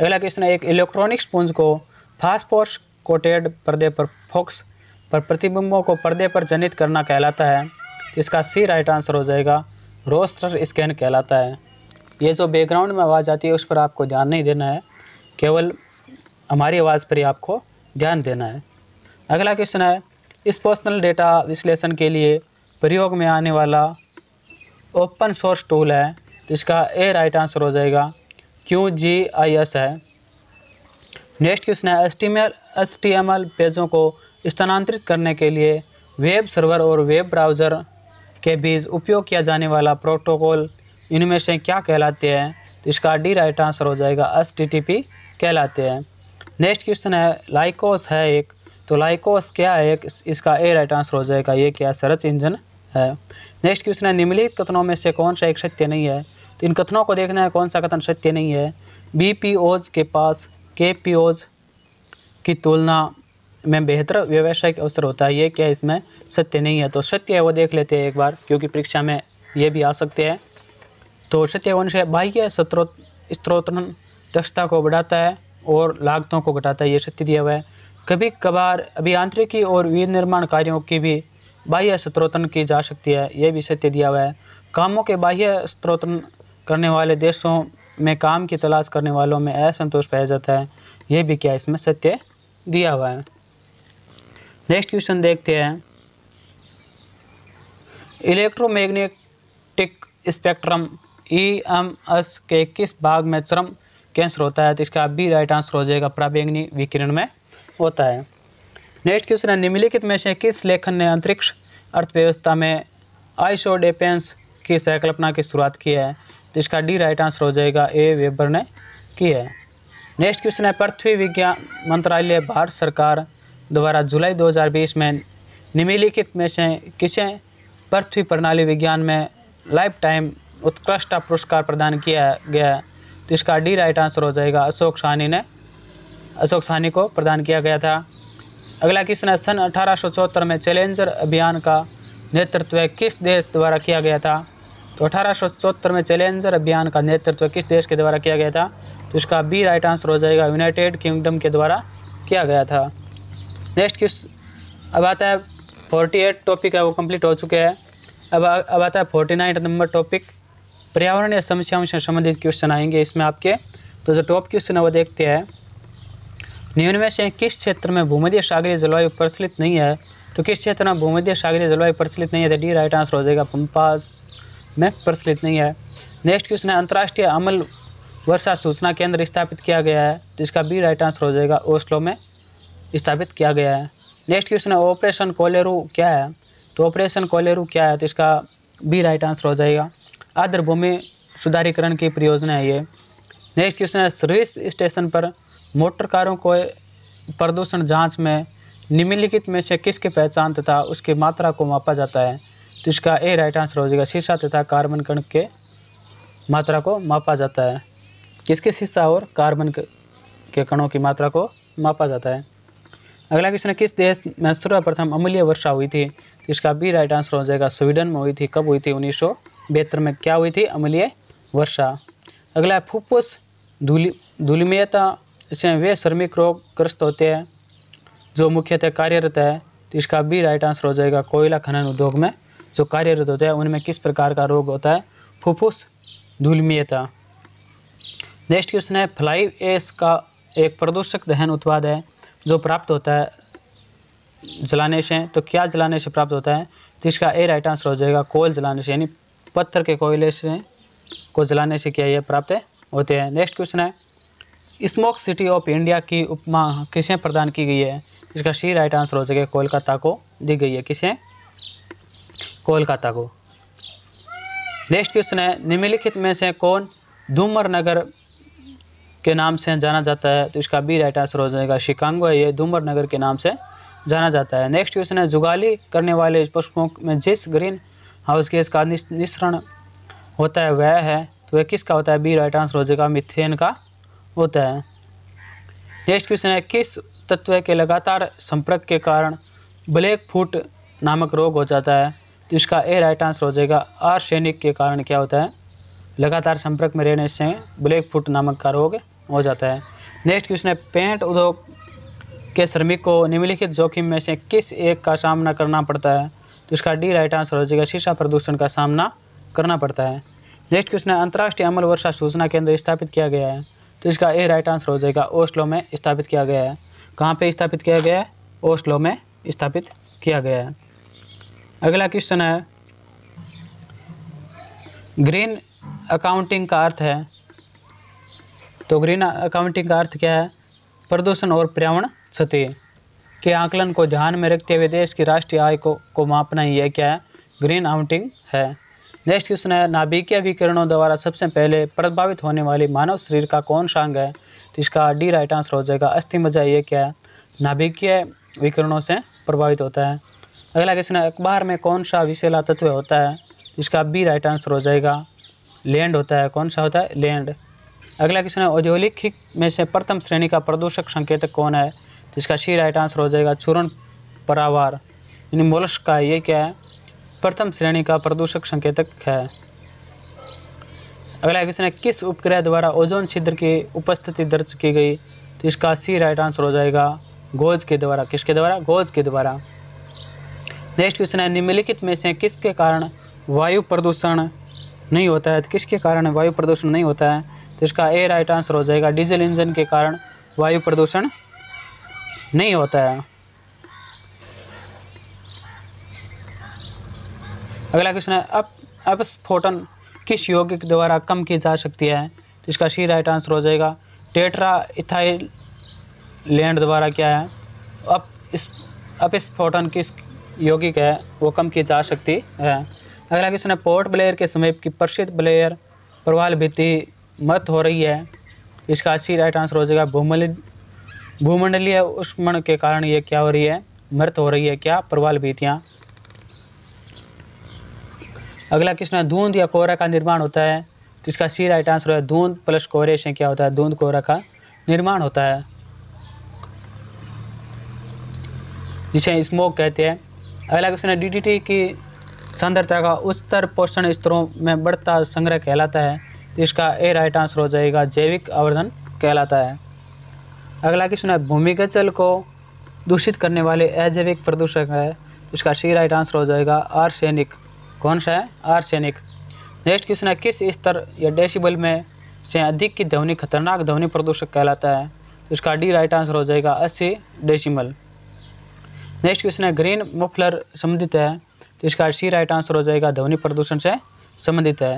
अगला क्वेश्चन है एक इलेक्ट्रॉनिक स्पूंज को फास्फोर्स कोटेड पर्दे पर फोक्स पर प्रतिबिंबों को पर्दे पर जनित करना कहलाता है तो इसका सी राइट आंसर हो जाएगा रोस्टर स्कैन कहलाता है ये जो बैकग्राउंड में आवाज़ आती है उस पर आपको ध्यान नहीं देना है केवल हमारी आवाज़ पर ही आपको ध्यान देना है अगला क्वेश्चन है इस पर्सनल डेटा विश्लेषण के लिए प्रयोग में आने वाला ओपन सोर्स टूल है तो इसका ए राइट आंसर हो जाएगा क्यू जी आई एस है नेक्स्ट क्वेश्चन है S T S T M L पेजों को स्थानांतरित करने के लिए वेब सर्वर और वेब ब्राउज़र के बीच उपयोग किया जाने वाला प्रोटोकॉल इनमें से क्या कहलाते हैं तो इसका डी राइट आंसर हो जाएगा एस टी टी पी कहलाते हैं नेक्स्ट क्वेश्चन है लाइकोस है एक तो लाइकोस क्या है एक इसका ए राइट आंसर हो जाएगा ये क्या सर्च इंजन है नेक्स्ट क्वेश्चन है निम्नलिखित कथनों में से कौन सा एक सत्य नहीं है तो इन कथनों को देखना है कौन सा कथन सत्य नहीं है बी पी ओज के पास के पी ओज की तुलना में बेहतर व्यावसायिक अवसर होता है ये क्या इसमें सत्य नहीं है तो सत्य है वो देख लेते हैं एक बार क्योंकि परीक्षा में ये भी आ सकते हैं तो सत्य कौन से बाह्य स्त्रोत स्त्रोत्रन दक्षता को बढ़ाता है और लागतों को घटाता है ये सत्य दिया हुआ है कभी कभार अभियांत्रिकी और विनिर्माण कार्यों की भी बाह्य स्त्रोतन की जा सकती है यह भी सत्य दिया हुआ है कामों के बाह्य स्त्रोतन करने वाले देशों में काम की तलाश करने वालों में असंतोष पाया जाता है यह भी क्या इसमें सत्य दिया हुआ है नेक्स्ट क्वेश्चन देखते हैं electromagnetic spectrum E M S के किस भाग में चरम कैंसर होता है तो इसका भी राइट आंसर हो जाएगा प्राबेंगनी विकिरण में होता है नेक्स्ट क्वेश्चन है निम्नलिखित में से किस लेखन ने अंतरिक्ष अर्थव्यवस्था में आइसोडेपेंस की संकल्पना की शुरुआत की है तो इसका डी राइट आंसर हो जाएगा ए वेबर ने की है नेक्स्ट क्वेश्चन है पृथ्वी विज्ञान मंत्रालय भारत सरकार द्वारा जुलाई 2020 में निम्नलिखित में से किसे पृथ्वी प्रणाली विज्ञान में लाइफ टाइम उत्कृष्ट पुरस्कार प्रदान किया गया है तो इसका डी राइट आंसर हो जाएगा अशोक सहनी ने अशोक सहनी को प्रदान किया गया था अगला क्वेश्चन है सन अठारह में चैलेंजर अभियान का नेतृत्व किस देश द्वारा किया गया था तो अठारह में चैलेंजर अभियान का नेतृत्व किस देश के द्वारा किया गया था तो इसका बी राइट आंसर हो जाएगा यूनाइटेड किंगडम के द्वारा किया गया था नेक्स्ट क्वेश्चन अब आता है फोर्टी एट टॉपिक है वो कंप्लीट हो चुके हैं अब अब आता है फोर्टी नाइन नंबर टॉपिक पर्यावरण या समस्याओं से संबंधित क्वेश्चन आएंगे इसमें आपके तो जो टॉप क्वेश्चन है वो देखते हैं निम्न में से किस क्षेत्र में भूमध्य सागरीय जलवायु प्रचलित नहीं है तो किस क्षेत्र में भूमध्य सागरीय जलवायु प्रचलित नहीं है तो डी राइट आंसर हो जाएगा पंपास में प्रचलित नहीं है नेक्स्ट क्वेश्चन है अंतर्राष्ट्रीय अमल वर्षा सूचना केंद्र स्थापित किया गया है तो इसका बी राइट आंसर हो जाएगा ओस्लो में स्थापित किया गया है नेक्स्ट क्वेश्चन है ऑपरेशन कोलेरू क्या है तो ऑपरेशन कोलेरू क्या है तो इसका बी राइट आंसर हो जाएगा आदर भूमि सुधारीकरण की परियोजना है ये नेक्स्ट क्वेश्चन है सर्विस स्टेशन पर मोटर कारों को प्रदूषण जांच में निम्नलिखित में से किसकी पहचान तथा उसकी मात्रा को मापा जाता है तो इसका ए राइट आंसर हो जाएगा शीशा तथा कार्बन कण के मात्रा को मापा जाता है किसके शीशा और कार्बन के कणों की मात्रा को मापा जाता है अगला क्वेश्चन है किस देश में सर्वप्रथम अमूल्य वर्षा हुई थी इसका बी राइट आंसर हो जाएगा स्वीडन में हुई थी कब हुई थी उन्नीस में क्या हुई थी अमलीय वर्षा अगला है फुफ्फुस धूलि धूलिमियता इसमें वे श्रमिक रोग ग्रस्त होते हैं जो मुख्यतः कार्यरत है तो इसका बी राइट आंसर हो जाएगा कोयला खनन उद्योग में जो कार्यरत होते हैं उनमें किस प्रकार का रोग होता है फुफ्फुस धुलमियता नेक्स्ट क्वेश्चन है फ्लाई एस का एक प्रदूषक दहन उत्पाद है जो प्राप्त होता है जलाने से तो क्या जलाने से प्राप्त होता है तो इसका ए राइट आंसर हो जाएगा कोयल जलाने से यानी पत्थर के कोयले से को जलाने से क्या ये प्राप्त है? होते हैं नेक्स्ट क्वेश्चन है स्मोक सिटी ऑफ इंडिया की उपमा किसे प्रदान की गई है इसका सी राइट आंसर हो जाएगा कोलकाता को दी गई है किसे कोलकाता को नेक्स्ट क्वेश्चन है निम्नलिखित में से कौन धूमर नगर के नाम से जाना जाता है तो इसका बी राइट आंसर हो जाएगा शिकांगो है ये धूमर नगर के नाम से जाना जाता है नेक्स्ट क्वेश्चन है जुगाली करने वाले पशुओं में जिस ग्रीन हाउस गैस का निश्रण होता है वह है तो वह किसका होता है बी राइट आंसर हो जाएगा मिथेन का होता है नेक्स्ट क्वेश्चन है किस तत्व के लगातार संपर्क के कारण ब्लैक फूट नामक रोग हो जाता है तो इसका ए राइट आंसर हो जाएगा आर्सेनिक के कारण क्या होता है लगातार संपर्क में रहने से ब्लैक फूट नामक का रोग हो जाता है नेक्स्ट क्वेश्चन है पेंट उद्योग के श्रमिक को निम्नलिखित जोखिम में से किस एक का सामना करना पड़ता है तो इसका डी राइट आंसर हो जाएगा शीशा प्रदूषण का सामना करना पड़ता है नेक्स्ट क्वेश्चन है अंतर्राष्ट्रीय अमल वर्षा सूचना केंद्र स्थापित किया गया है तो इसका ए राइट आंसर हो जाएगा ओस्लो में स्थापित किया गया है कहाँ पर स्थापित किया गया है ओस्लो में स्थापित किया गया है अगला क्वेश्चन है ग्रीन अकाउंटिंग का अर्थ है तो ग्रीन अकाउंटिंग का अर्थ क्या है प्रदूषण और पर्यावरण क्षति के आकलन को ध्यान में रखते हुए देश की राष्ट्रीय आय को को मापना ही यह क्या है ग्रीन आउटिंग है नेक्स्ट क्वेश्चन है नाभिकीय विकिरणों द्वारा सबसे पहले प्रभावित होने वाले मानव शरीर का कौन सा अंग है तो इसका डी राइट आंसर हो जाएगा अस्थि मजा ये क्या है नाभिकीय विकिरणों से प्रभावित होता है अगला क्वेश्चन है अखबार में कौन सा विशेला तत्व होता है इसका बी राइट आंसर हो जाएगा लैंड होता है कौन सा होता है लैंड अगला क्वेश्चन है औद्योगिक में से प्रथम श्रेणी का प्रदूषक संकेतक कौन है तो इसका सी राइट आंसर हो जाएगा चूर्ण परावार यानी मोलस्क का ये क्या है प्रथम श्रेणी का प्रदूषक संकेतक है अगला क्वेश्चन है किस उपग्रह द्वारा ओजोन छिद्र की उपस्थिति दर्ज की गई तो इसका सी राइट आंसर हो जाएगा गोज के द्वारा किसके द्वारा गोज के द्वारा नेक्स्ट क्वेश्चन है निम्नलिखित में से किसके कारण वायु प्रदूषण नहीं होता है तो किसके कारण वायु प्रदूषण नहीं होता है तो इसका ए राइट आंसर हो जाएगा डीजल इंजन के कारण वायु प्रदूषण नहीं होता है अगला क्वेश्चन है अब अब स्फोटन किस यौगिक के द्वारा कम की जा सकती है तो इसका सी राइट आंसर हो जाएगा टेट्रा इथाइल लैंड द्वारा क्या है अब इस अब स्फोटन किस यौगिक है वो कम की जा सकती है अगला क्वेश्चन है पोर्ट ब्लेयर के समीप की प्रसिद्ध ब्लेयर प्रवाल भित्ति मत हो रही है इसका सी राइट आंसर हो जाएगा भूमलिन भूमंडलीय उष्मण के कारण ये क्या हो रही है मृत हो रही है क्या प्रवाल भीतियाँ अगला किसने धुंध या कोहरा का निर्माण होता है तो इसका सी राइट आंसर है धुंध प्लस कोहरे से क्या होता है धुंध कोहरा का निर्माण होता है जिसे स्मोक कहते हैं अगला क्वेश्चन है डीडीटी की सांद्रता का उत्तर पोषण स्तरों में बढ़ता संग्रह कहलाता है तो इसका ए राइट आंसर हो जाएगा जैविक आवर्धन कहलाता है अगला क्वेश्चन है भूमिगत जल को दूषित करने वाले अजैविक प्रदूषक है इसका सी राइट आंसर हो जाएगा आर्सेनिक कौन सा है आर्सेनिक नेक्स्ट क्वेश्चन है किस स्तर या डेसिबल में से अधिक की ध्वनि खतरनाक ध्वनि प्रदूषक कहलाता है तो इसका डी राइट आंसर हो जाएगा अस्सी डेसिमल नेक्स्ट क्वेश्चन है ग्रीन मफलर संबंधित है तो इसका सी राइट आंसर हो जाएगा ध्वनि प्रदूषण से संबंधित है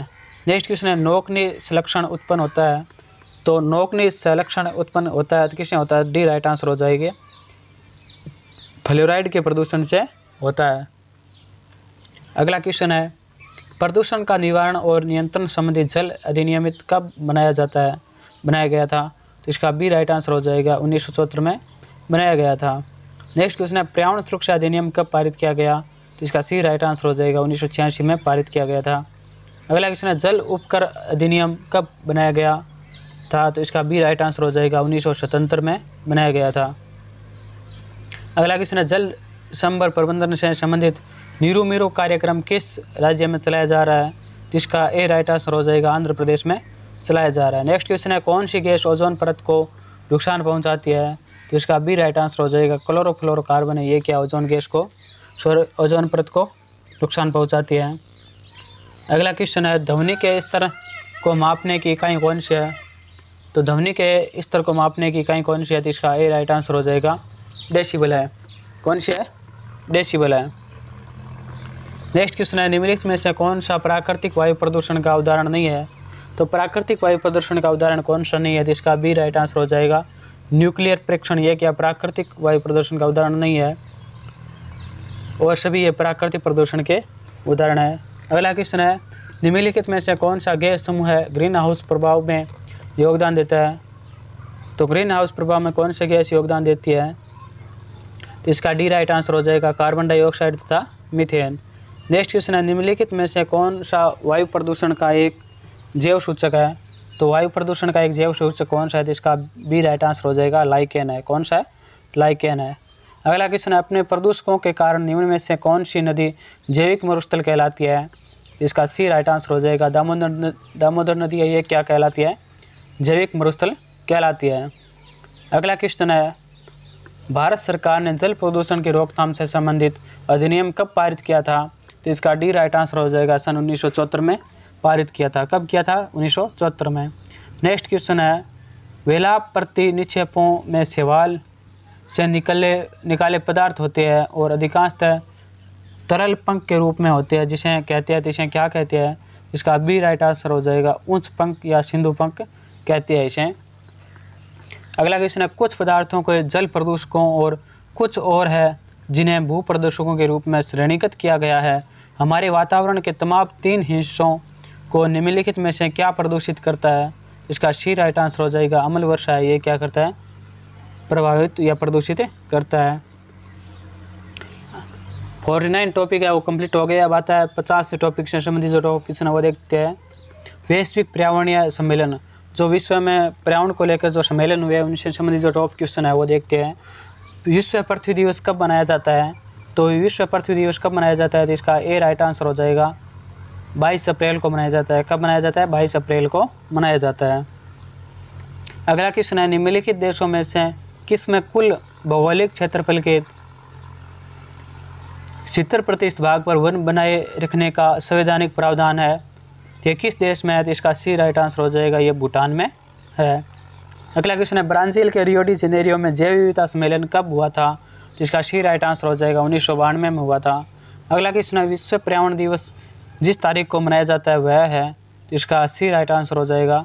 नेक्स्ट क्वेश्चन है नोकनी संलक्षण उत्पन्न होता है तो नोकनी इससे लक्षण उत्पन्न होता है तो किसने होता है डी राइट आंसर हो जाएगी फ्लोराइड के प्रदूषण से होता है अगला क्वेश्चन है प्रदूषण का निवारण और नियंत्रण संबंधी जल अधिनियमित कब बनाया जाता है बनाया गया था तो इसका बी राइट आंसर हो जाएगा उन्नीस में बनाया गया था नेक्स्ट क्वेश्चन है पर्यावरण सुरक्षा अधिनियम कब पारित किया गया तो इसका सी राइट आंसर हो जाएगा उन्नीस में पारित किया गया था अगला क्वेश्चन है जल उपकर अधिनियम कब बनाया गया था तो इसका भी राइट आंसर हो जाएगा उन्नीस में बनाया गया था अगला क्वेश्चन है जल संबर प्रबंधन से संबंधित नीरू मीरू कार्यक्रम किस राज्य में चलाया जा रहा है तो इसका ए राइट आंसर हो जाएगा आंध्र प्रदेश में चलाया जा रहा है नेक्स्ट क्वेश्चन है कौन सी गैस ओजोन परत को नुकसान पहुंचाती है तो इसका बी राइट आंसर हो जाएगा क्लोरो कार्बन है ये क्या ओजोन गैस को सॉरी ओजोन परत को नुकसान पहुंचाती है अगला क्वेश्चन है ध्वनि के स्तर को मापने की इकाई कौन सी है तो ध्वनि के स्तर को मापने की इकाई कौन सी है इसका ए राइट आंसर हो जाएगा डेसिबल है कौन सी है डेसिबल है नेक्स्ट क्वेश्चन है निम्नलिखित में से कौन सा प्राकृतिक वायु प्रदूषण का उदाहरण नहीं है तो प्राकृतिक वायु प्रदूषण का उदाहरण कौन सा नहीं है तो इसका बी राइट आंसर हो जाएगा न्यूक्लियर परीक्षण यह क्या प्राकृतिक वायु प्रदूषण का उदाहरण नहीं है और सभी ये प्राकृतिक प्रदूषण के उदाहरण है अगला क्वेश्चन है निम्नलिखित में से कौन सा गैस समूह है ग्रीन हाउस प्रभाव में योगदान देता है तो ग्रीन हाउस प्रभाव में कौन सी गैस योगदान देती है तो इसका डी राइट आंसर हो जाएगा कार्बन डाइऑक्साइड तथा मिथेन नेक्स्ट क्वेश्चन है निम्नलिखित में से कौन सा वायु प्रदूषण का एक जैव सूचक है तो वायु प्रदूषण का एक जैव सूचक कौन सा है तो इसका बी राइट आंसर हो जाएगा लाइकेन है कौन सा है लाइकेन है अगला क्वेश्चन है अपने प्रदूषकों के कारण निम्न में से कौन सी नदी जैविक मरुस्थल कहलाती है इसका सी राइट आंसर हो जाएगा दामोदर दामोदर नदी है ये क्या कहलाती है जैविक मरुस्थल कहलाती है अगला क्वेश्चन है भारत सरकार ने जल प्रदूषण की रोकथाम से संबंधित अधिनियम कब पारित किया था तो इसका डी राइट आंसर हो जाएगा सन उन्नीस में पारित किया था कब किया था उन्नीस में नेक्स्ट क्वेश्चन है वेला प्रति निक्षेपों में सेवाल से निकले निकाले पदार्थ होते हैं और अधिकांशतः तरल पंख के रूप में होते हैं जिसे कहते हैं जिसे तो क्या कहते हैं इसका बी राइट आंसर हो जाएगा ऊंच पंख या सिंधु पंख कहते हैं इसे अगला क्वेश्चन है कुछ पदार्थों के जल प्रदूषकों और कुछ और है जिन्हें भू प्रदूषकों के रूप में श्रेणीगत किया गया है हमारे वातावरण के तमाम तीन हिस्सों को निम्नलिखित में से क्या प्रदूषित करता है इसका सी राइट आंसर हो जाएगा अमल वर्षा है ये क्या करता है प्रभावित या प्रदूषित करता है फोर्टी नाइन टॉपिक है वो कंप्लीट हो गया अब आता है पचास से टॉपिक से संबंधित जो टॉपिक है वो देखते हैं वैश्विक पर्यावरणीय सम्मेलन जो विश्व में पर्यावरण को लेकर जो सम्मेलन हुए उनसे संबंधित जो टॉप क्वेश्चन है वो देखते हैं विश्व पृथ्वी दिवस कब मनाया जाता है तो विश्व पृथ्वी दिवस कब मनाया जाता है तो इसका ए राइट आंसर हो जाएगा बाईस अप्रैल को मनाया जाता है कब मनाया जाता है बाईस अप्रैल को मनाया जाता है अगला क्वेश्चन है निम्नलिखित देशों में से किस में कुल भौगोलिक क्षेत्रफल के सितर प्रतिशत भाग पर वन बनाए रखने का संवैधानिक प्रावधान है ये किस देश में है तो इसका सी राइट आंसर हो जाएगा ये भूटान में है अगला क्वेश्चन है ब्राज़ील के रियोडी जेनेरियो में जैव विविधता सम्मेलन कब हुआ था तो इसका सी राइट आंसर हो जाएगा उन्नीस में हुआ था अगला क्वेश्चन है विश्व पर्यावरण दिवस जिस तारीख को मनाया जाता है वह है तो इसका सी राइट आंसर हो जाएगा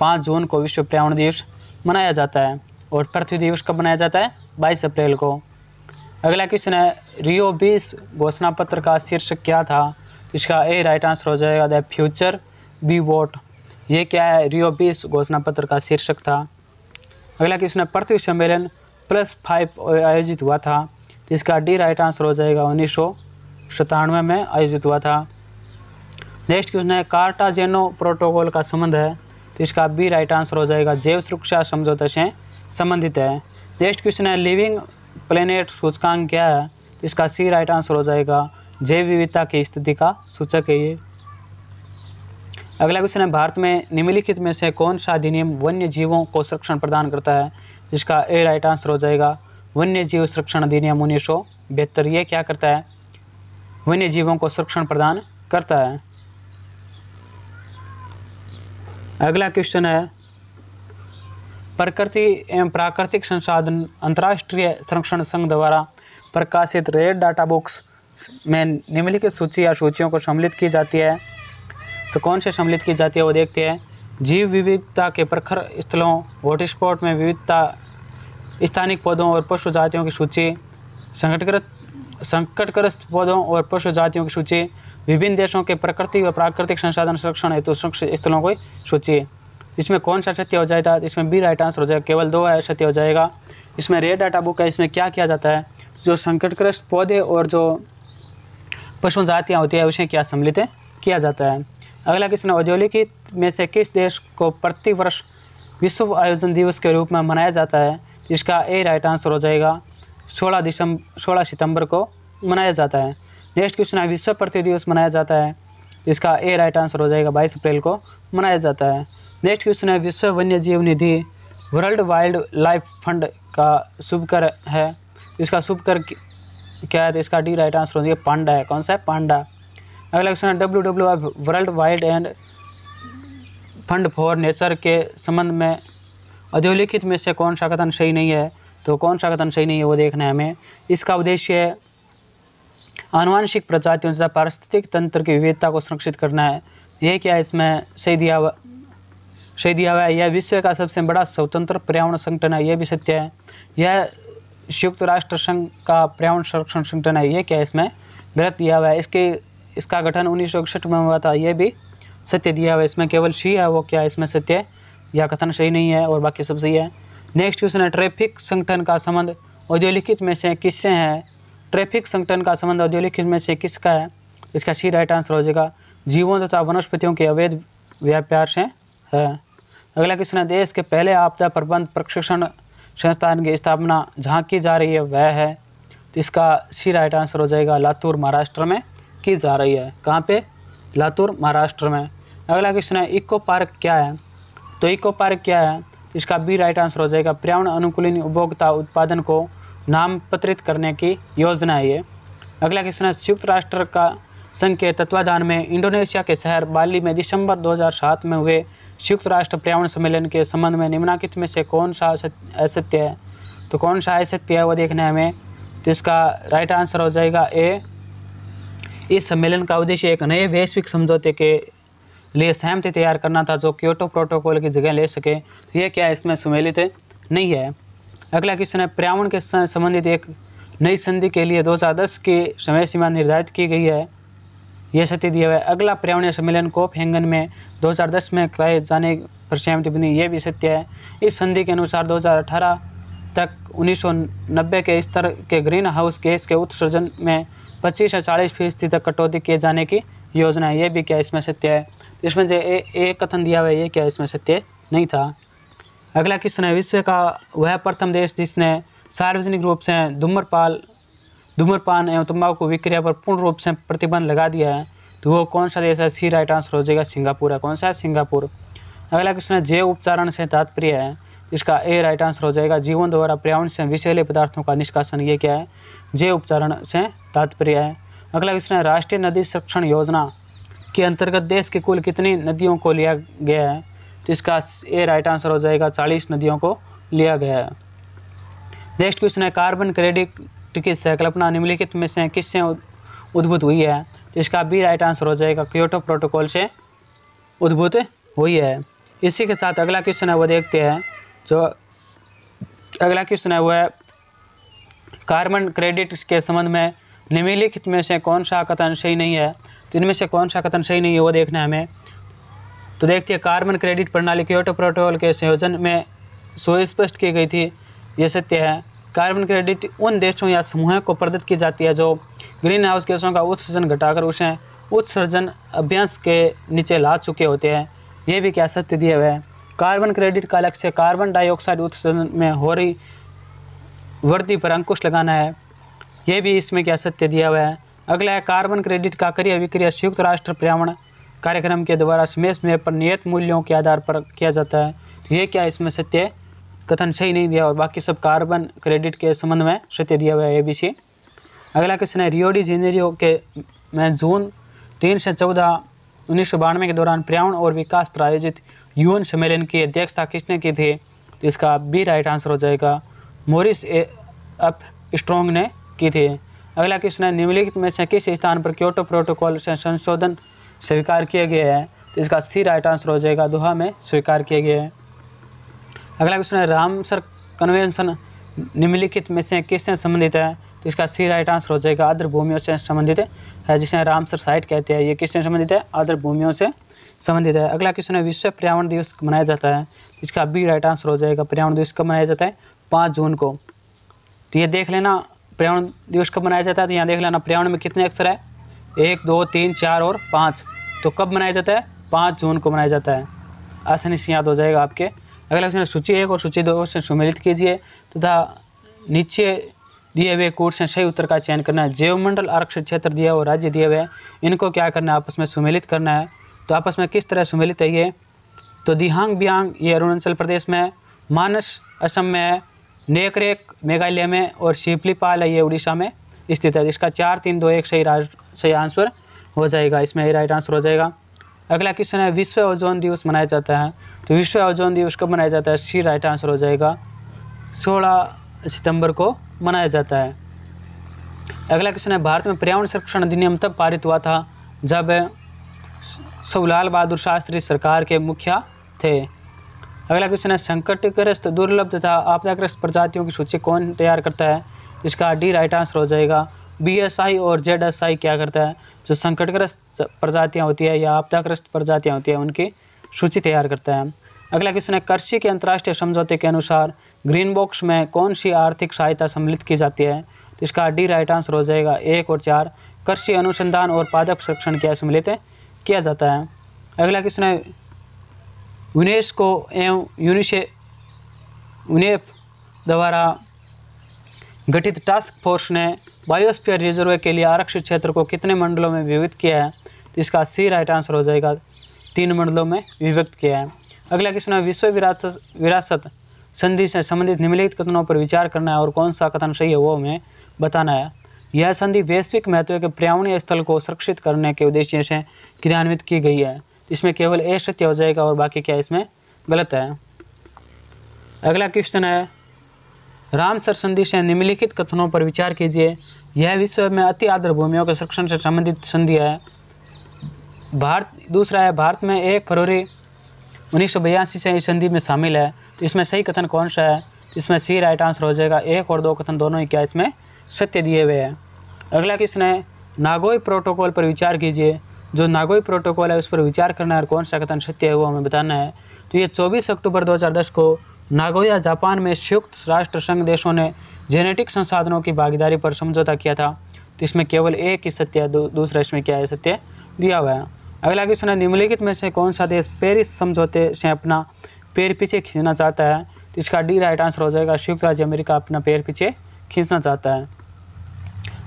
पाँच जून को विश्व पर्यावरण दिवस मनाया जाता है और पृथ्वी दिवस कब मनाया जाता है बाईस अप्रैल को अगला क्वेश्चन है रियो बीस घोषणा पत्र का शीर्षक क्या था इसका ए राइट आंसर हो जाएगा द फ्यूचर बी वोट ये क्या है रियो बीस घोषणा पत्र का शीर्षक था अगला क्वेश्चन है पृथ्वी सम्मेलन प्लस फाइव आयोजित हुआ था इसका डी राइट आंसर हो जाएगा उन्नीस सौ सतानवे में आयोजित हुआ था नेक्स्ट क्वेश्चन है कार्टाजेनो प्रोटोकॉल का संबंध है तो इसका बी राइट आंसर हो जाएगा जैव सुरक्षा समझौते से संबंधित है नेक्स्ट क्वेश्चन है लिविंग प्लेनेट सूचकांक क्या है तो इसका सी राइट आंसर हो जाएगा जैव विविधता की स्थिति का सूचक है ये अगला क्वेश्चन है भारत में निम्नलिखित में से कौन सा अधिनियम वन्य जीवों को संरक्षण प्रदान करता है जिसका ए राइट आंसर हो जाएगा वन्य जीव संरक्षण अधिनियम उन्नीस सौ बेहतर यह क्या करता है वन्य जीवों को संरक्षण प्रदान करता है अगला क्वेश्चन है प्रकृति एवं प्राकृतिक संसाधन अंतर्राष्ट्रीय संरक्षण संघ द्वारा प्रकाशित रेड डाटा बुक्स में निम्नलिखित सूची या सूचियों को सम्मिलित की जाती है तो कौन से सम्मिलित की जाती है वो देखते हैं जीव विविधता के प्रखर स्थलों हॉटस्पॉट में विविधता स्थानिक पौधों और पशु जातियों की सूची संकटग्रस्त संकटग्रस्त पौधों और पशु जातियों की सूची विभिन्न देशों के प्रकृति व प्राकृतिक संसाधन संरक्षण हेतु सुरक्षित स्थलों की सूची इसमें कौन सा सत्य हो जाएगा इसमें बी राइट आंसर हो जाएगा केवल दो सत्य हो जाएगा इसमें रेड डाटा बुक है इसमें क्या किया जाता है जो संकटग्रस्त पौधे और जो पशु जातियाँ होती है उसे क्या सम्मिलित किया जाता है अगला किसने औद्योगिक में से किस देश को प्रतिवर्ष विश्व आयोजन दिवस के रूप में मनाया जाता है जिसका ए राइट आंसर हो जाएगा सोलह दिसंबर सोलह सितंबर को मनाया जाता है नेक्स्ट क्वेश्चन है विश्व पृथ्वी दिवस मनाया जाता है जिसका ए राइट आंसर हो जाएगा बाईस अप्रैल को मनाया जाता है नेक्स्ट क्वेश्चन है विश्व वन्य जीव निधि वर्ल्ड वाइल्ड लाइफ फंड का शुभ कर है इसका शुभ कर क्या है तो इसका डी राइट आंसर हो जाएगा पांडा है कौन सा है पांडा अगला क्वेश्चन है W W F world wide and fund for nature के संबंध में अधोलिखित में से कौन सा कथन सही नहीं है तो कौन सा कथन सही नहीं है वो देखना है हमें इसका उद्देश्य है आनुवंशिक प्रजातियों तथा पारिस्थितिक तंत्र की विविधता को संरक्षित करना है यह क्या इसमें सही दिया हुआ सही दिया हुआ है यह विश्व का सबसे बड़ा स्वतंत्र पर्यावरण संगठन है यह भी सत्य है यह संयुक्त राष्ट्र संघ का पर्यावरण संरक्षण संगठन है ये क्या इसमें गलत दिया हुआ है इसके इसका गठन उन्नीस में हुआ था ये भी सत्य दिया हुआ है इसमें केवल शी है वो क्या इसमें सत्य या कथन सही नहीं है और बाकी सब सही है नेक्स्ट क्वेश्चन है ट्रैफिक संगठन का संबंध औद्योलिखित में से किससे है ट्रैफिक संगठन का संबंध औद्योलिखित में से किसका है इसका सी राइट आंसर हो जाएगा जीवों तथा वनस्पतियों के अवैध व्यापार से है अगला क्वेश्चन है देश के पहले आपदा प्रबंध प्रशिक्षण संस्थान की स्थापना जहाँ की जा रही है वह है तो इसका सी राइट आंसर हो जाएगा लातूर महाराष्ट्र में की जा रही है कहाँ पे लातूर महाराष्ट्र में अगला क्वेश्चन है इको पार्क क्या है तो इको पार्क क्या है इसका बी राइट आंसर हो जाएगा पर्यावरण अनुकूलन उपभोक्ता उत्पादन को नामपत्रित करने की योजना है ये अगला क्वेश्चन है संयुक्त राष्ट्र का संघ के तत्वाधान में इंडोनेशिया के शहर बाली में दिसंबर 2007 में हुए संयुक्त राष्ट्र पर्यावरण सम्मेलन के संबंध में निम्नाकित में से कौन सा असत्य है तो कौन सा असत्य है वो देखने हमें तो इसका राइट आंसर हो जाएगा ए इस सम्मेलन का उद्देश्य एक नए वैश्विक समझौते के लिए सहमति तैयार करना था जो क्योटो प्रोटोकॉल की जगह ले सके तो यह क्या इसमें सम्मिलित नहीं है अगला क्वेश्चन है पर्यावरण के संबंधित एक नई संधि के लिए 2010 की समय सीमा निर्धारित की गई है यह सत्य दिया हुआ है अगला पर्यावरण सम्मेलन कोप हेंगन में 2010 में कराए जाने पर सहमति बनी यह भी सत्य है इस संधि के अनुसार 2018 तक 1990 के स्तर के ग्रीन हाउस गैस के उत्सर्जन में 25 से चालीस फीसदी तक कटौती किए जाने की योजना है ये भी क्या इसमें सत्य है इसमें जो एक कथन दिया हुआ है ये क्या इसमें सत्य नहीं था अगला क्वेश्चन है विश्व का वह प्रथम देश जिसने सार्वजनिक रूप से धूम्रपाल धूम्रपान एवं तम्बाकू विक्रिया पर पूर्ण रूप से प्रतिबंध लगा दिया है तो वो कौन सा देश है सी राइट आंसर हो जाएगा सिंगापुर है कौन सा है सिंगापुर अगला क्वेश्चन है जे उपचारण से तात्पर्य है इसका ए राइट आंसर हो जाएगा जीवन द्वारा पर्यावरण से विषैले पदार्थों का निष्कासन ये क्या है जे उपचारण से तात्पर्य है अगला क्वेश्चन है राष्ट्रीय नदी संरक्षण योजना के अंतर्गत देश के कुल कितनी नदियों को लिया गया है तो इसका ए राइट आंसर हो जाएगा चालीस नदियों को लिया गया है नेक्स्ट क्वेश्चन है कार्बन क्रेडिट की संकल्पना निम्नलिखित में से किससे उद्भुत हुई है इसका भी राइट आंसर हो जाएगा क्योटो प्रोटोकॉल से उद्भूत हुई है इसी के साथ अगला क्वेश्चन है वो देखते हैं जो अगला क्वेश्चन है वो है कार्बन क्रेडिट के संबंध में निम्नलिखित में से कौन सा कथन सही नहीं है तो इनमें से कौन सा कथन सही नहीं है वो देखना है हमें तो देखते हैं कार्बन क्रेडिट प्रणाली क्योटो प्रोटोकॉल के संयोजन में सुस्पष्ट की गई थी ये सत्य है कार्बन क्रेडिट उन देशों या समूहों को प्रदत्त की जाती है जो ग्रीन हाउस गैसों का उत्सर्जन घटाकर उसे उत्सर्जन अभ्यास के नीचे ला चुके होते हैं ये भी क्या सत्य दिए हुए हैं कार्बन क्रेडिट का लक्ष्य कार्बन डाइऑक्साइड उत्सर्जन में हो रही वृद्धि पर अंकुश लगाना है ये भी इसमें क्या सत्य दिया हुआ है अगला है कार्बन क्रेडिट का क्रय विक्रिया संयुक्त राष्ट्र पर्यावरण कार्यक्रम के द्वारा स्मेश में पर नियत मूल्यों के आधार पर किया जाता है तो ये क्या इसमें सत्य कथन सही नहीं दिया और बाकी सब कार्बन क्रेडिट के संबंध में सत्य दिया हुआ है ए बी सी अगला क्वेश्चन है रियोडी जेनेरियो के में जून तीन से चौदह उन्नीस सौ बानवे के दौरान पर्यावरण और विकास प्रायोजित यूएन सम्मेलन की अध्यक्षता किसने की थी तो इसका बी राइट आंसर हो जाएगा मोरिस एफ स्ट्रोंग ने की थी अगला क्वेश्चन है निम्नलिखित में से किस स्थान पर क्योटो प्रोटोकॉल से संशोधन स्वीकार किया गया है तो इसका सी राइट आंसर हो जाएगा दोहा में स्वीकार किया गया है अगला क्वेश्चन है रामसर कन्वेंशन निम्नलिखित में से किससे संबंधित है तो इसका सी राइट आंसर हो जाएगा आदर भूमियों से संबंधित है जिसे रामसर साइट कहते हैं ये किससे संबंधित है आदर भूमियों से संबंधित है अगला क्वेश्चन है विश्व पर्यावरण दिवस मनाया जाता है तो इसका बी राइट आंसर हो जाएगा पर्यावरण दिवस कब मनाया जाता है पाँच जून को तो ये देख लेना पर्यावरण दिवस कब मनाया जाता है तो यहाँ देख लेना पर्यावरण में कितने अक्षर है एक दो तीन चार और पाँच तो कब मनाया जाता है पाँच जून को मनाया जाता है आसानी से याद हो जाएगा आपके अगला क्वेश्चन सूची एक और सूची दो से सम्मिलित कीजिए तथा तो नीचे दिए हुए कोर्स हैं सही उत्तर का चयन करना है जैवमंडल आरक्षित क्षेत्र दिया हुआ राज्य दिए हुए इनको क्या करना है आपस में सुमेलित करना है तो आपस में किस तरह सुमेलित है ये तो दिहांग बियांग ये अरुणाचल प्रदेश में मानस असम में है नेकरेक मेघालय में और शिपलीपाल है ये उड़ीसा में स्थित है इसका चार तीन दो एक सही सही आंसर हो जाएगा इसमें ये राइट आंसर हो जाएगा अगला क्वेश्चन है विश्व ओजोन दिवस मनाया जाता है तो विश्व ओजोन दिवस कब मनाया जाता है सी राइट आंसर हो जाएगा सोलह सितंबर को मनाया जाता है अगला क्वेश्चन है भारत में पर्यावरण संरक्षण अधिनियम तब पारित हुआ था जब सवलाल बहादुर शास्त्री सरकार के मुखिया थे अगला क्वेश्चन है संकटग्रस्त दुर्लभ तथा आपदाग्रस्त प्रजातियों की सूची कौन तैयार करता है इसका डी राइट आंसर हो जाएगा बीएसआई और जेडएसआई क्या करता है जो संकटग्रस्त प्रजातियाँ होती है या आपदाग्रस्त प्रजातियाँ होती हैं उनकी सूची तैयार करता है अगला क्वेश्चन है कृषि के अंतर्राष्ट्रीय समझौते के अनुसार ग्रीन बॉक्स में कौन सी आर्थिक सहायता सम्मिलित की जाती है तो इसका डी राइट आंसर हो जाएगा एक और चार कृषि अनुसंधान और पादप संरक्षण क्या सम्मिलित किया जाता है अगला क्वेश्चन है यूनेस्को एवं यूनिसे यूनेफ द्वारा गठित टास्क फोर्स ने बायोस्फीयर रिजर्व के लिए आरक्षित क्षेत्र को कितने मंडलों में विविक्त किया है तो इसका सी राइट आंसर हो जाएगा तीन मंडलों में विभक्त किया है अगला क्वेश्चन है विश्व विरासत विरासत संधि से संबंधित निम्नलिखित कथनों पर विचार करना है और कौन सा कथन सही है वो हमें बताना है यह संधि वैश्विक महत्व के पर्यावरणीय स्थल को सुरक्षित करने के उद्देश्य से क्रियान्वित की गई है इसमें केवल ए सत्य हो जाएगा और बाकी क्या इसमें गलत है अगला क्वेश्चन है रामसर संधि से निम्नलिखित कथनों पर विचार कीजिए यह विश्व में अति आदर भूमियों के संरक्षण से संबंधित संधि है भारत दूसरा है भारत में एक फरवरी उन्नीस सौ बयासी से इस संधि में शामिल है तो इसमें सही कथन कौन सा है इसमें सी राइट आंसर हो जाएगा एक और दो कथन दोनों ही क्या इसमें सत्य दिए हुए हैं अगला क्वेश्चन है नागोई प्रोटोकॉल पर विचार कीजिए जो नागोई प्रोटोकॉल है उस पर विचार करना है और कौन सा कथन सत्य है वो हमें बताना है तो ये 24 अक्टूबर 2010 को नागोया जापान में संयुक्त राष्ट्र संघ देशों ने जेनेटिक संसाधनों की भागीदारी पर समझौता किया था तो इसमें केवल एक ही सत्य है दूसरा इसमें क्या है सत्य दिया हुआ है अगला क्वेश्चन है निम्नलिखित में से कौन सा देश पेरिस समझौते से अपना पैर पीछे खींचना चाहता है तो इसका डी राइट आंसर हो जाएगा संयुक्त राज्य अमेरिका अपना पैर पीछे खींचना चाहता है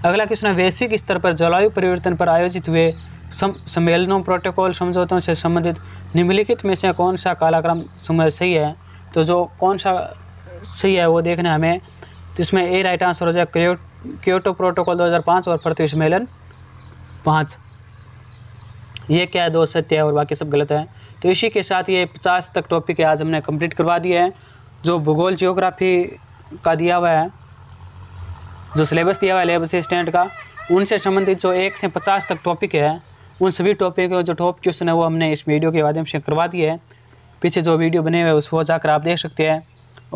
अगला क्वेश्चन है वैश्विक स्तर पर जलवायु परिवर्तन पर आयोजित हुए सम्मेलनों प्रोटोकॉल समझौतों से संबंधित निम्नलिखित में से कौन सा कालाक्रम समय सही है तो जो कौन सा सही है वो देखना हमें तो इसमें ए राइट आंसर हो जाएगा क्योटो प्रोटोकॉल 2005 और पृथ्वी सम्मेलन पाँच ये क्या है दो सत्य है और बाकी सब गलत है तो इसी के साथ ये पचास तक टॉपिक आज हमने कंप्लीट करवा दिया है जो भूगोल जियोग्राफी का दिया हुआ है जो सिलेबस दिया हुआ है लेब स्टैंड का उनसे संबंधित जो एक से पचास तक टॉपिक है उन सभी टॉपिक जो टॉप क्वेश्चन है वो हमने इस वीडियो के माध्यम से करवा दिए है पीछे जो वीडियो बने हुए उस उसको जाकर आप देख सकते हैं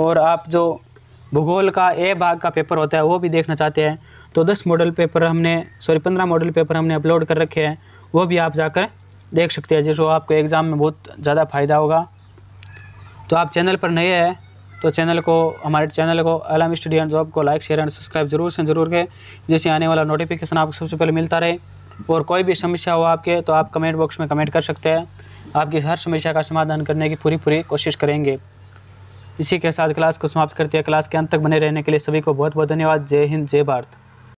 और आप जो भूगोल का ए भाग का पेपर होता है वो भी देखना चाहते हैं तो दस मॉडल पेपर हमने सॉरी पंद्रह मॉडल पेपर हमने अपलोड कर रखे हैं वो भी आप जाकर देख सकते हैं जिसको आपको एग्ज़ाम में बहुत ज़्यादा फ़ायदा होगा तो आप चैनल पर नए हैं तो चैनल को हमारे चैनल को अलम स्टडी एंड जॉब को लाइक शेयर एंड सब्सक्राइब जरूर से ज़रूर करें जिससे आने वाला नोटिफिकेशन आपको सबसे पहले मिलता रहे और कोई भी समस्या हो आपके तो आप कमेंट बॉक्स में कमेंट कर सकते हैं आपकी हर समस्या का समाधान करने की पूरी पूरी कोशिश करेंगे इसी के साथ क्लास को समाप्त करते हैं क्लास के अंत तक बने रहने के लिए सभी को बहुत बहुत धन्यवाद जय हिंद जय भारत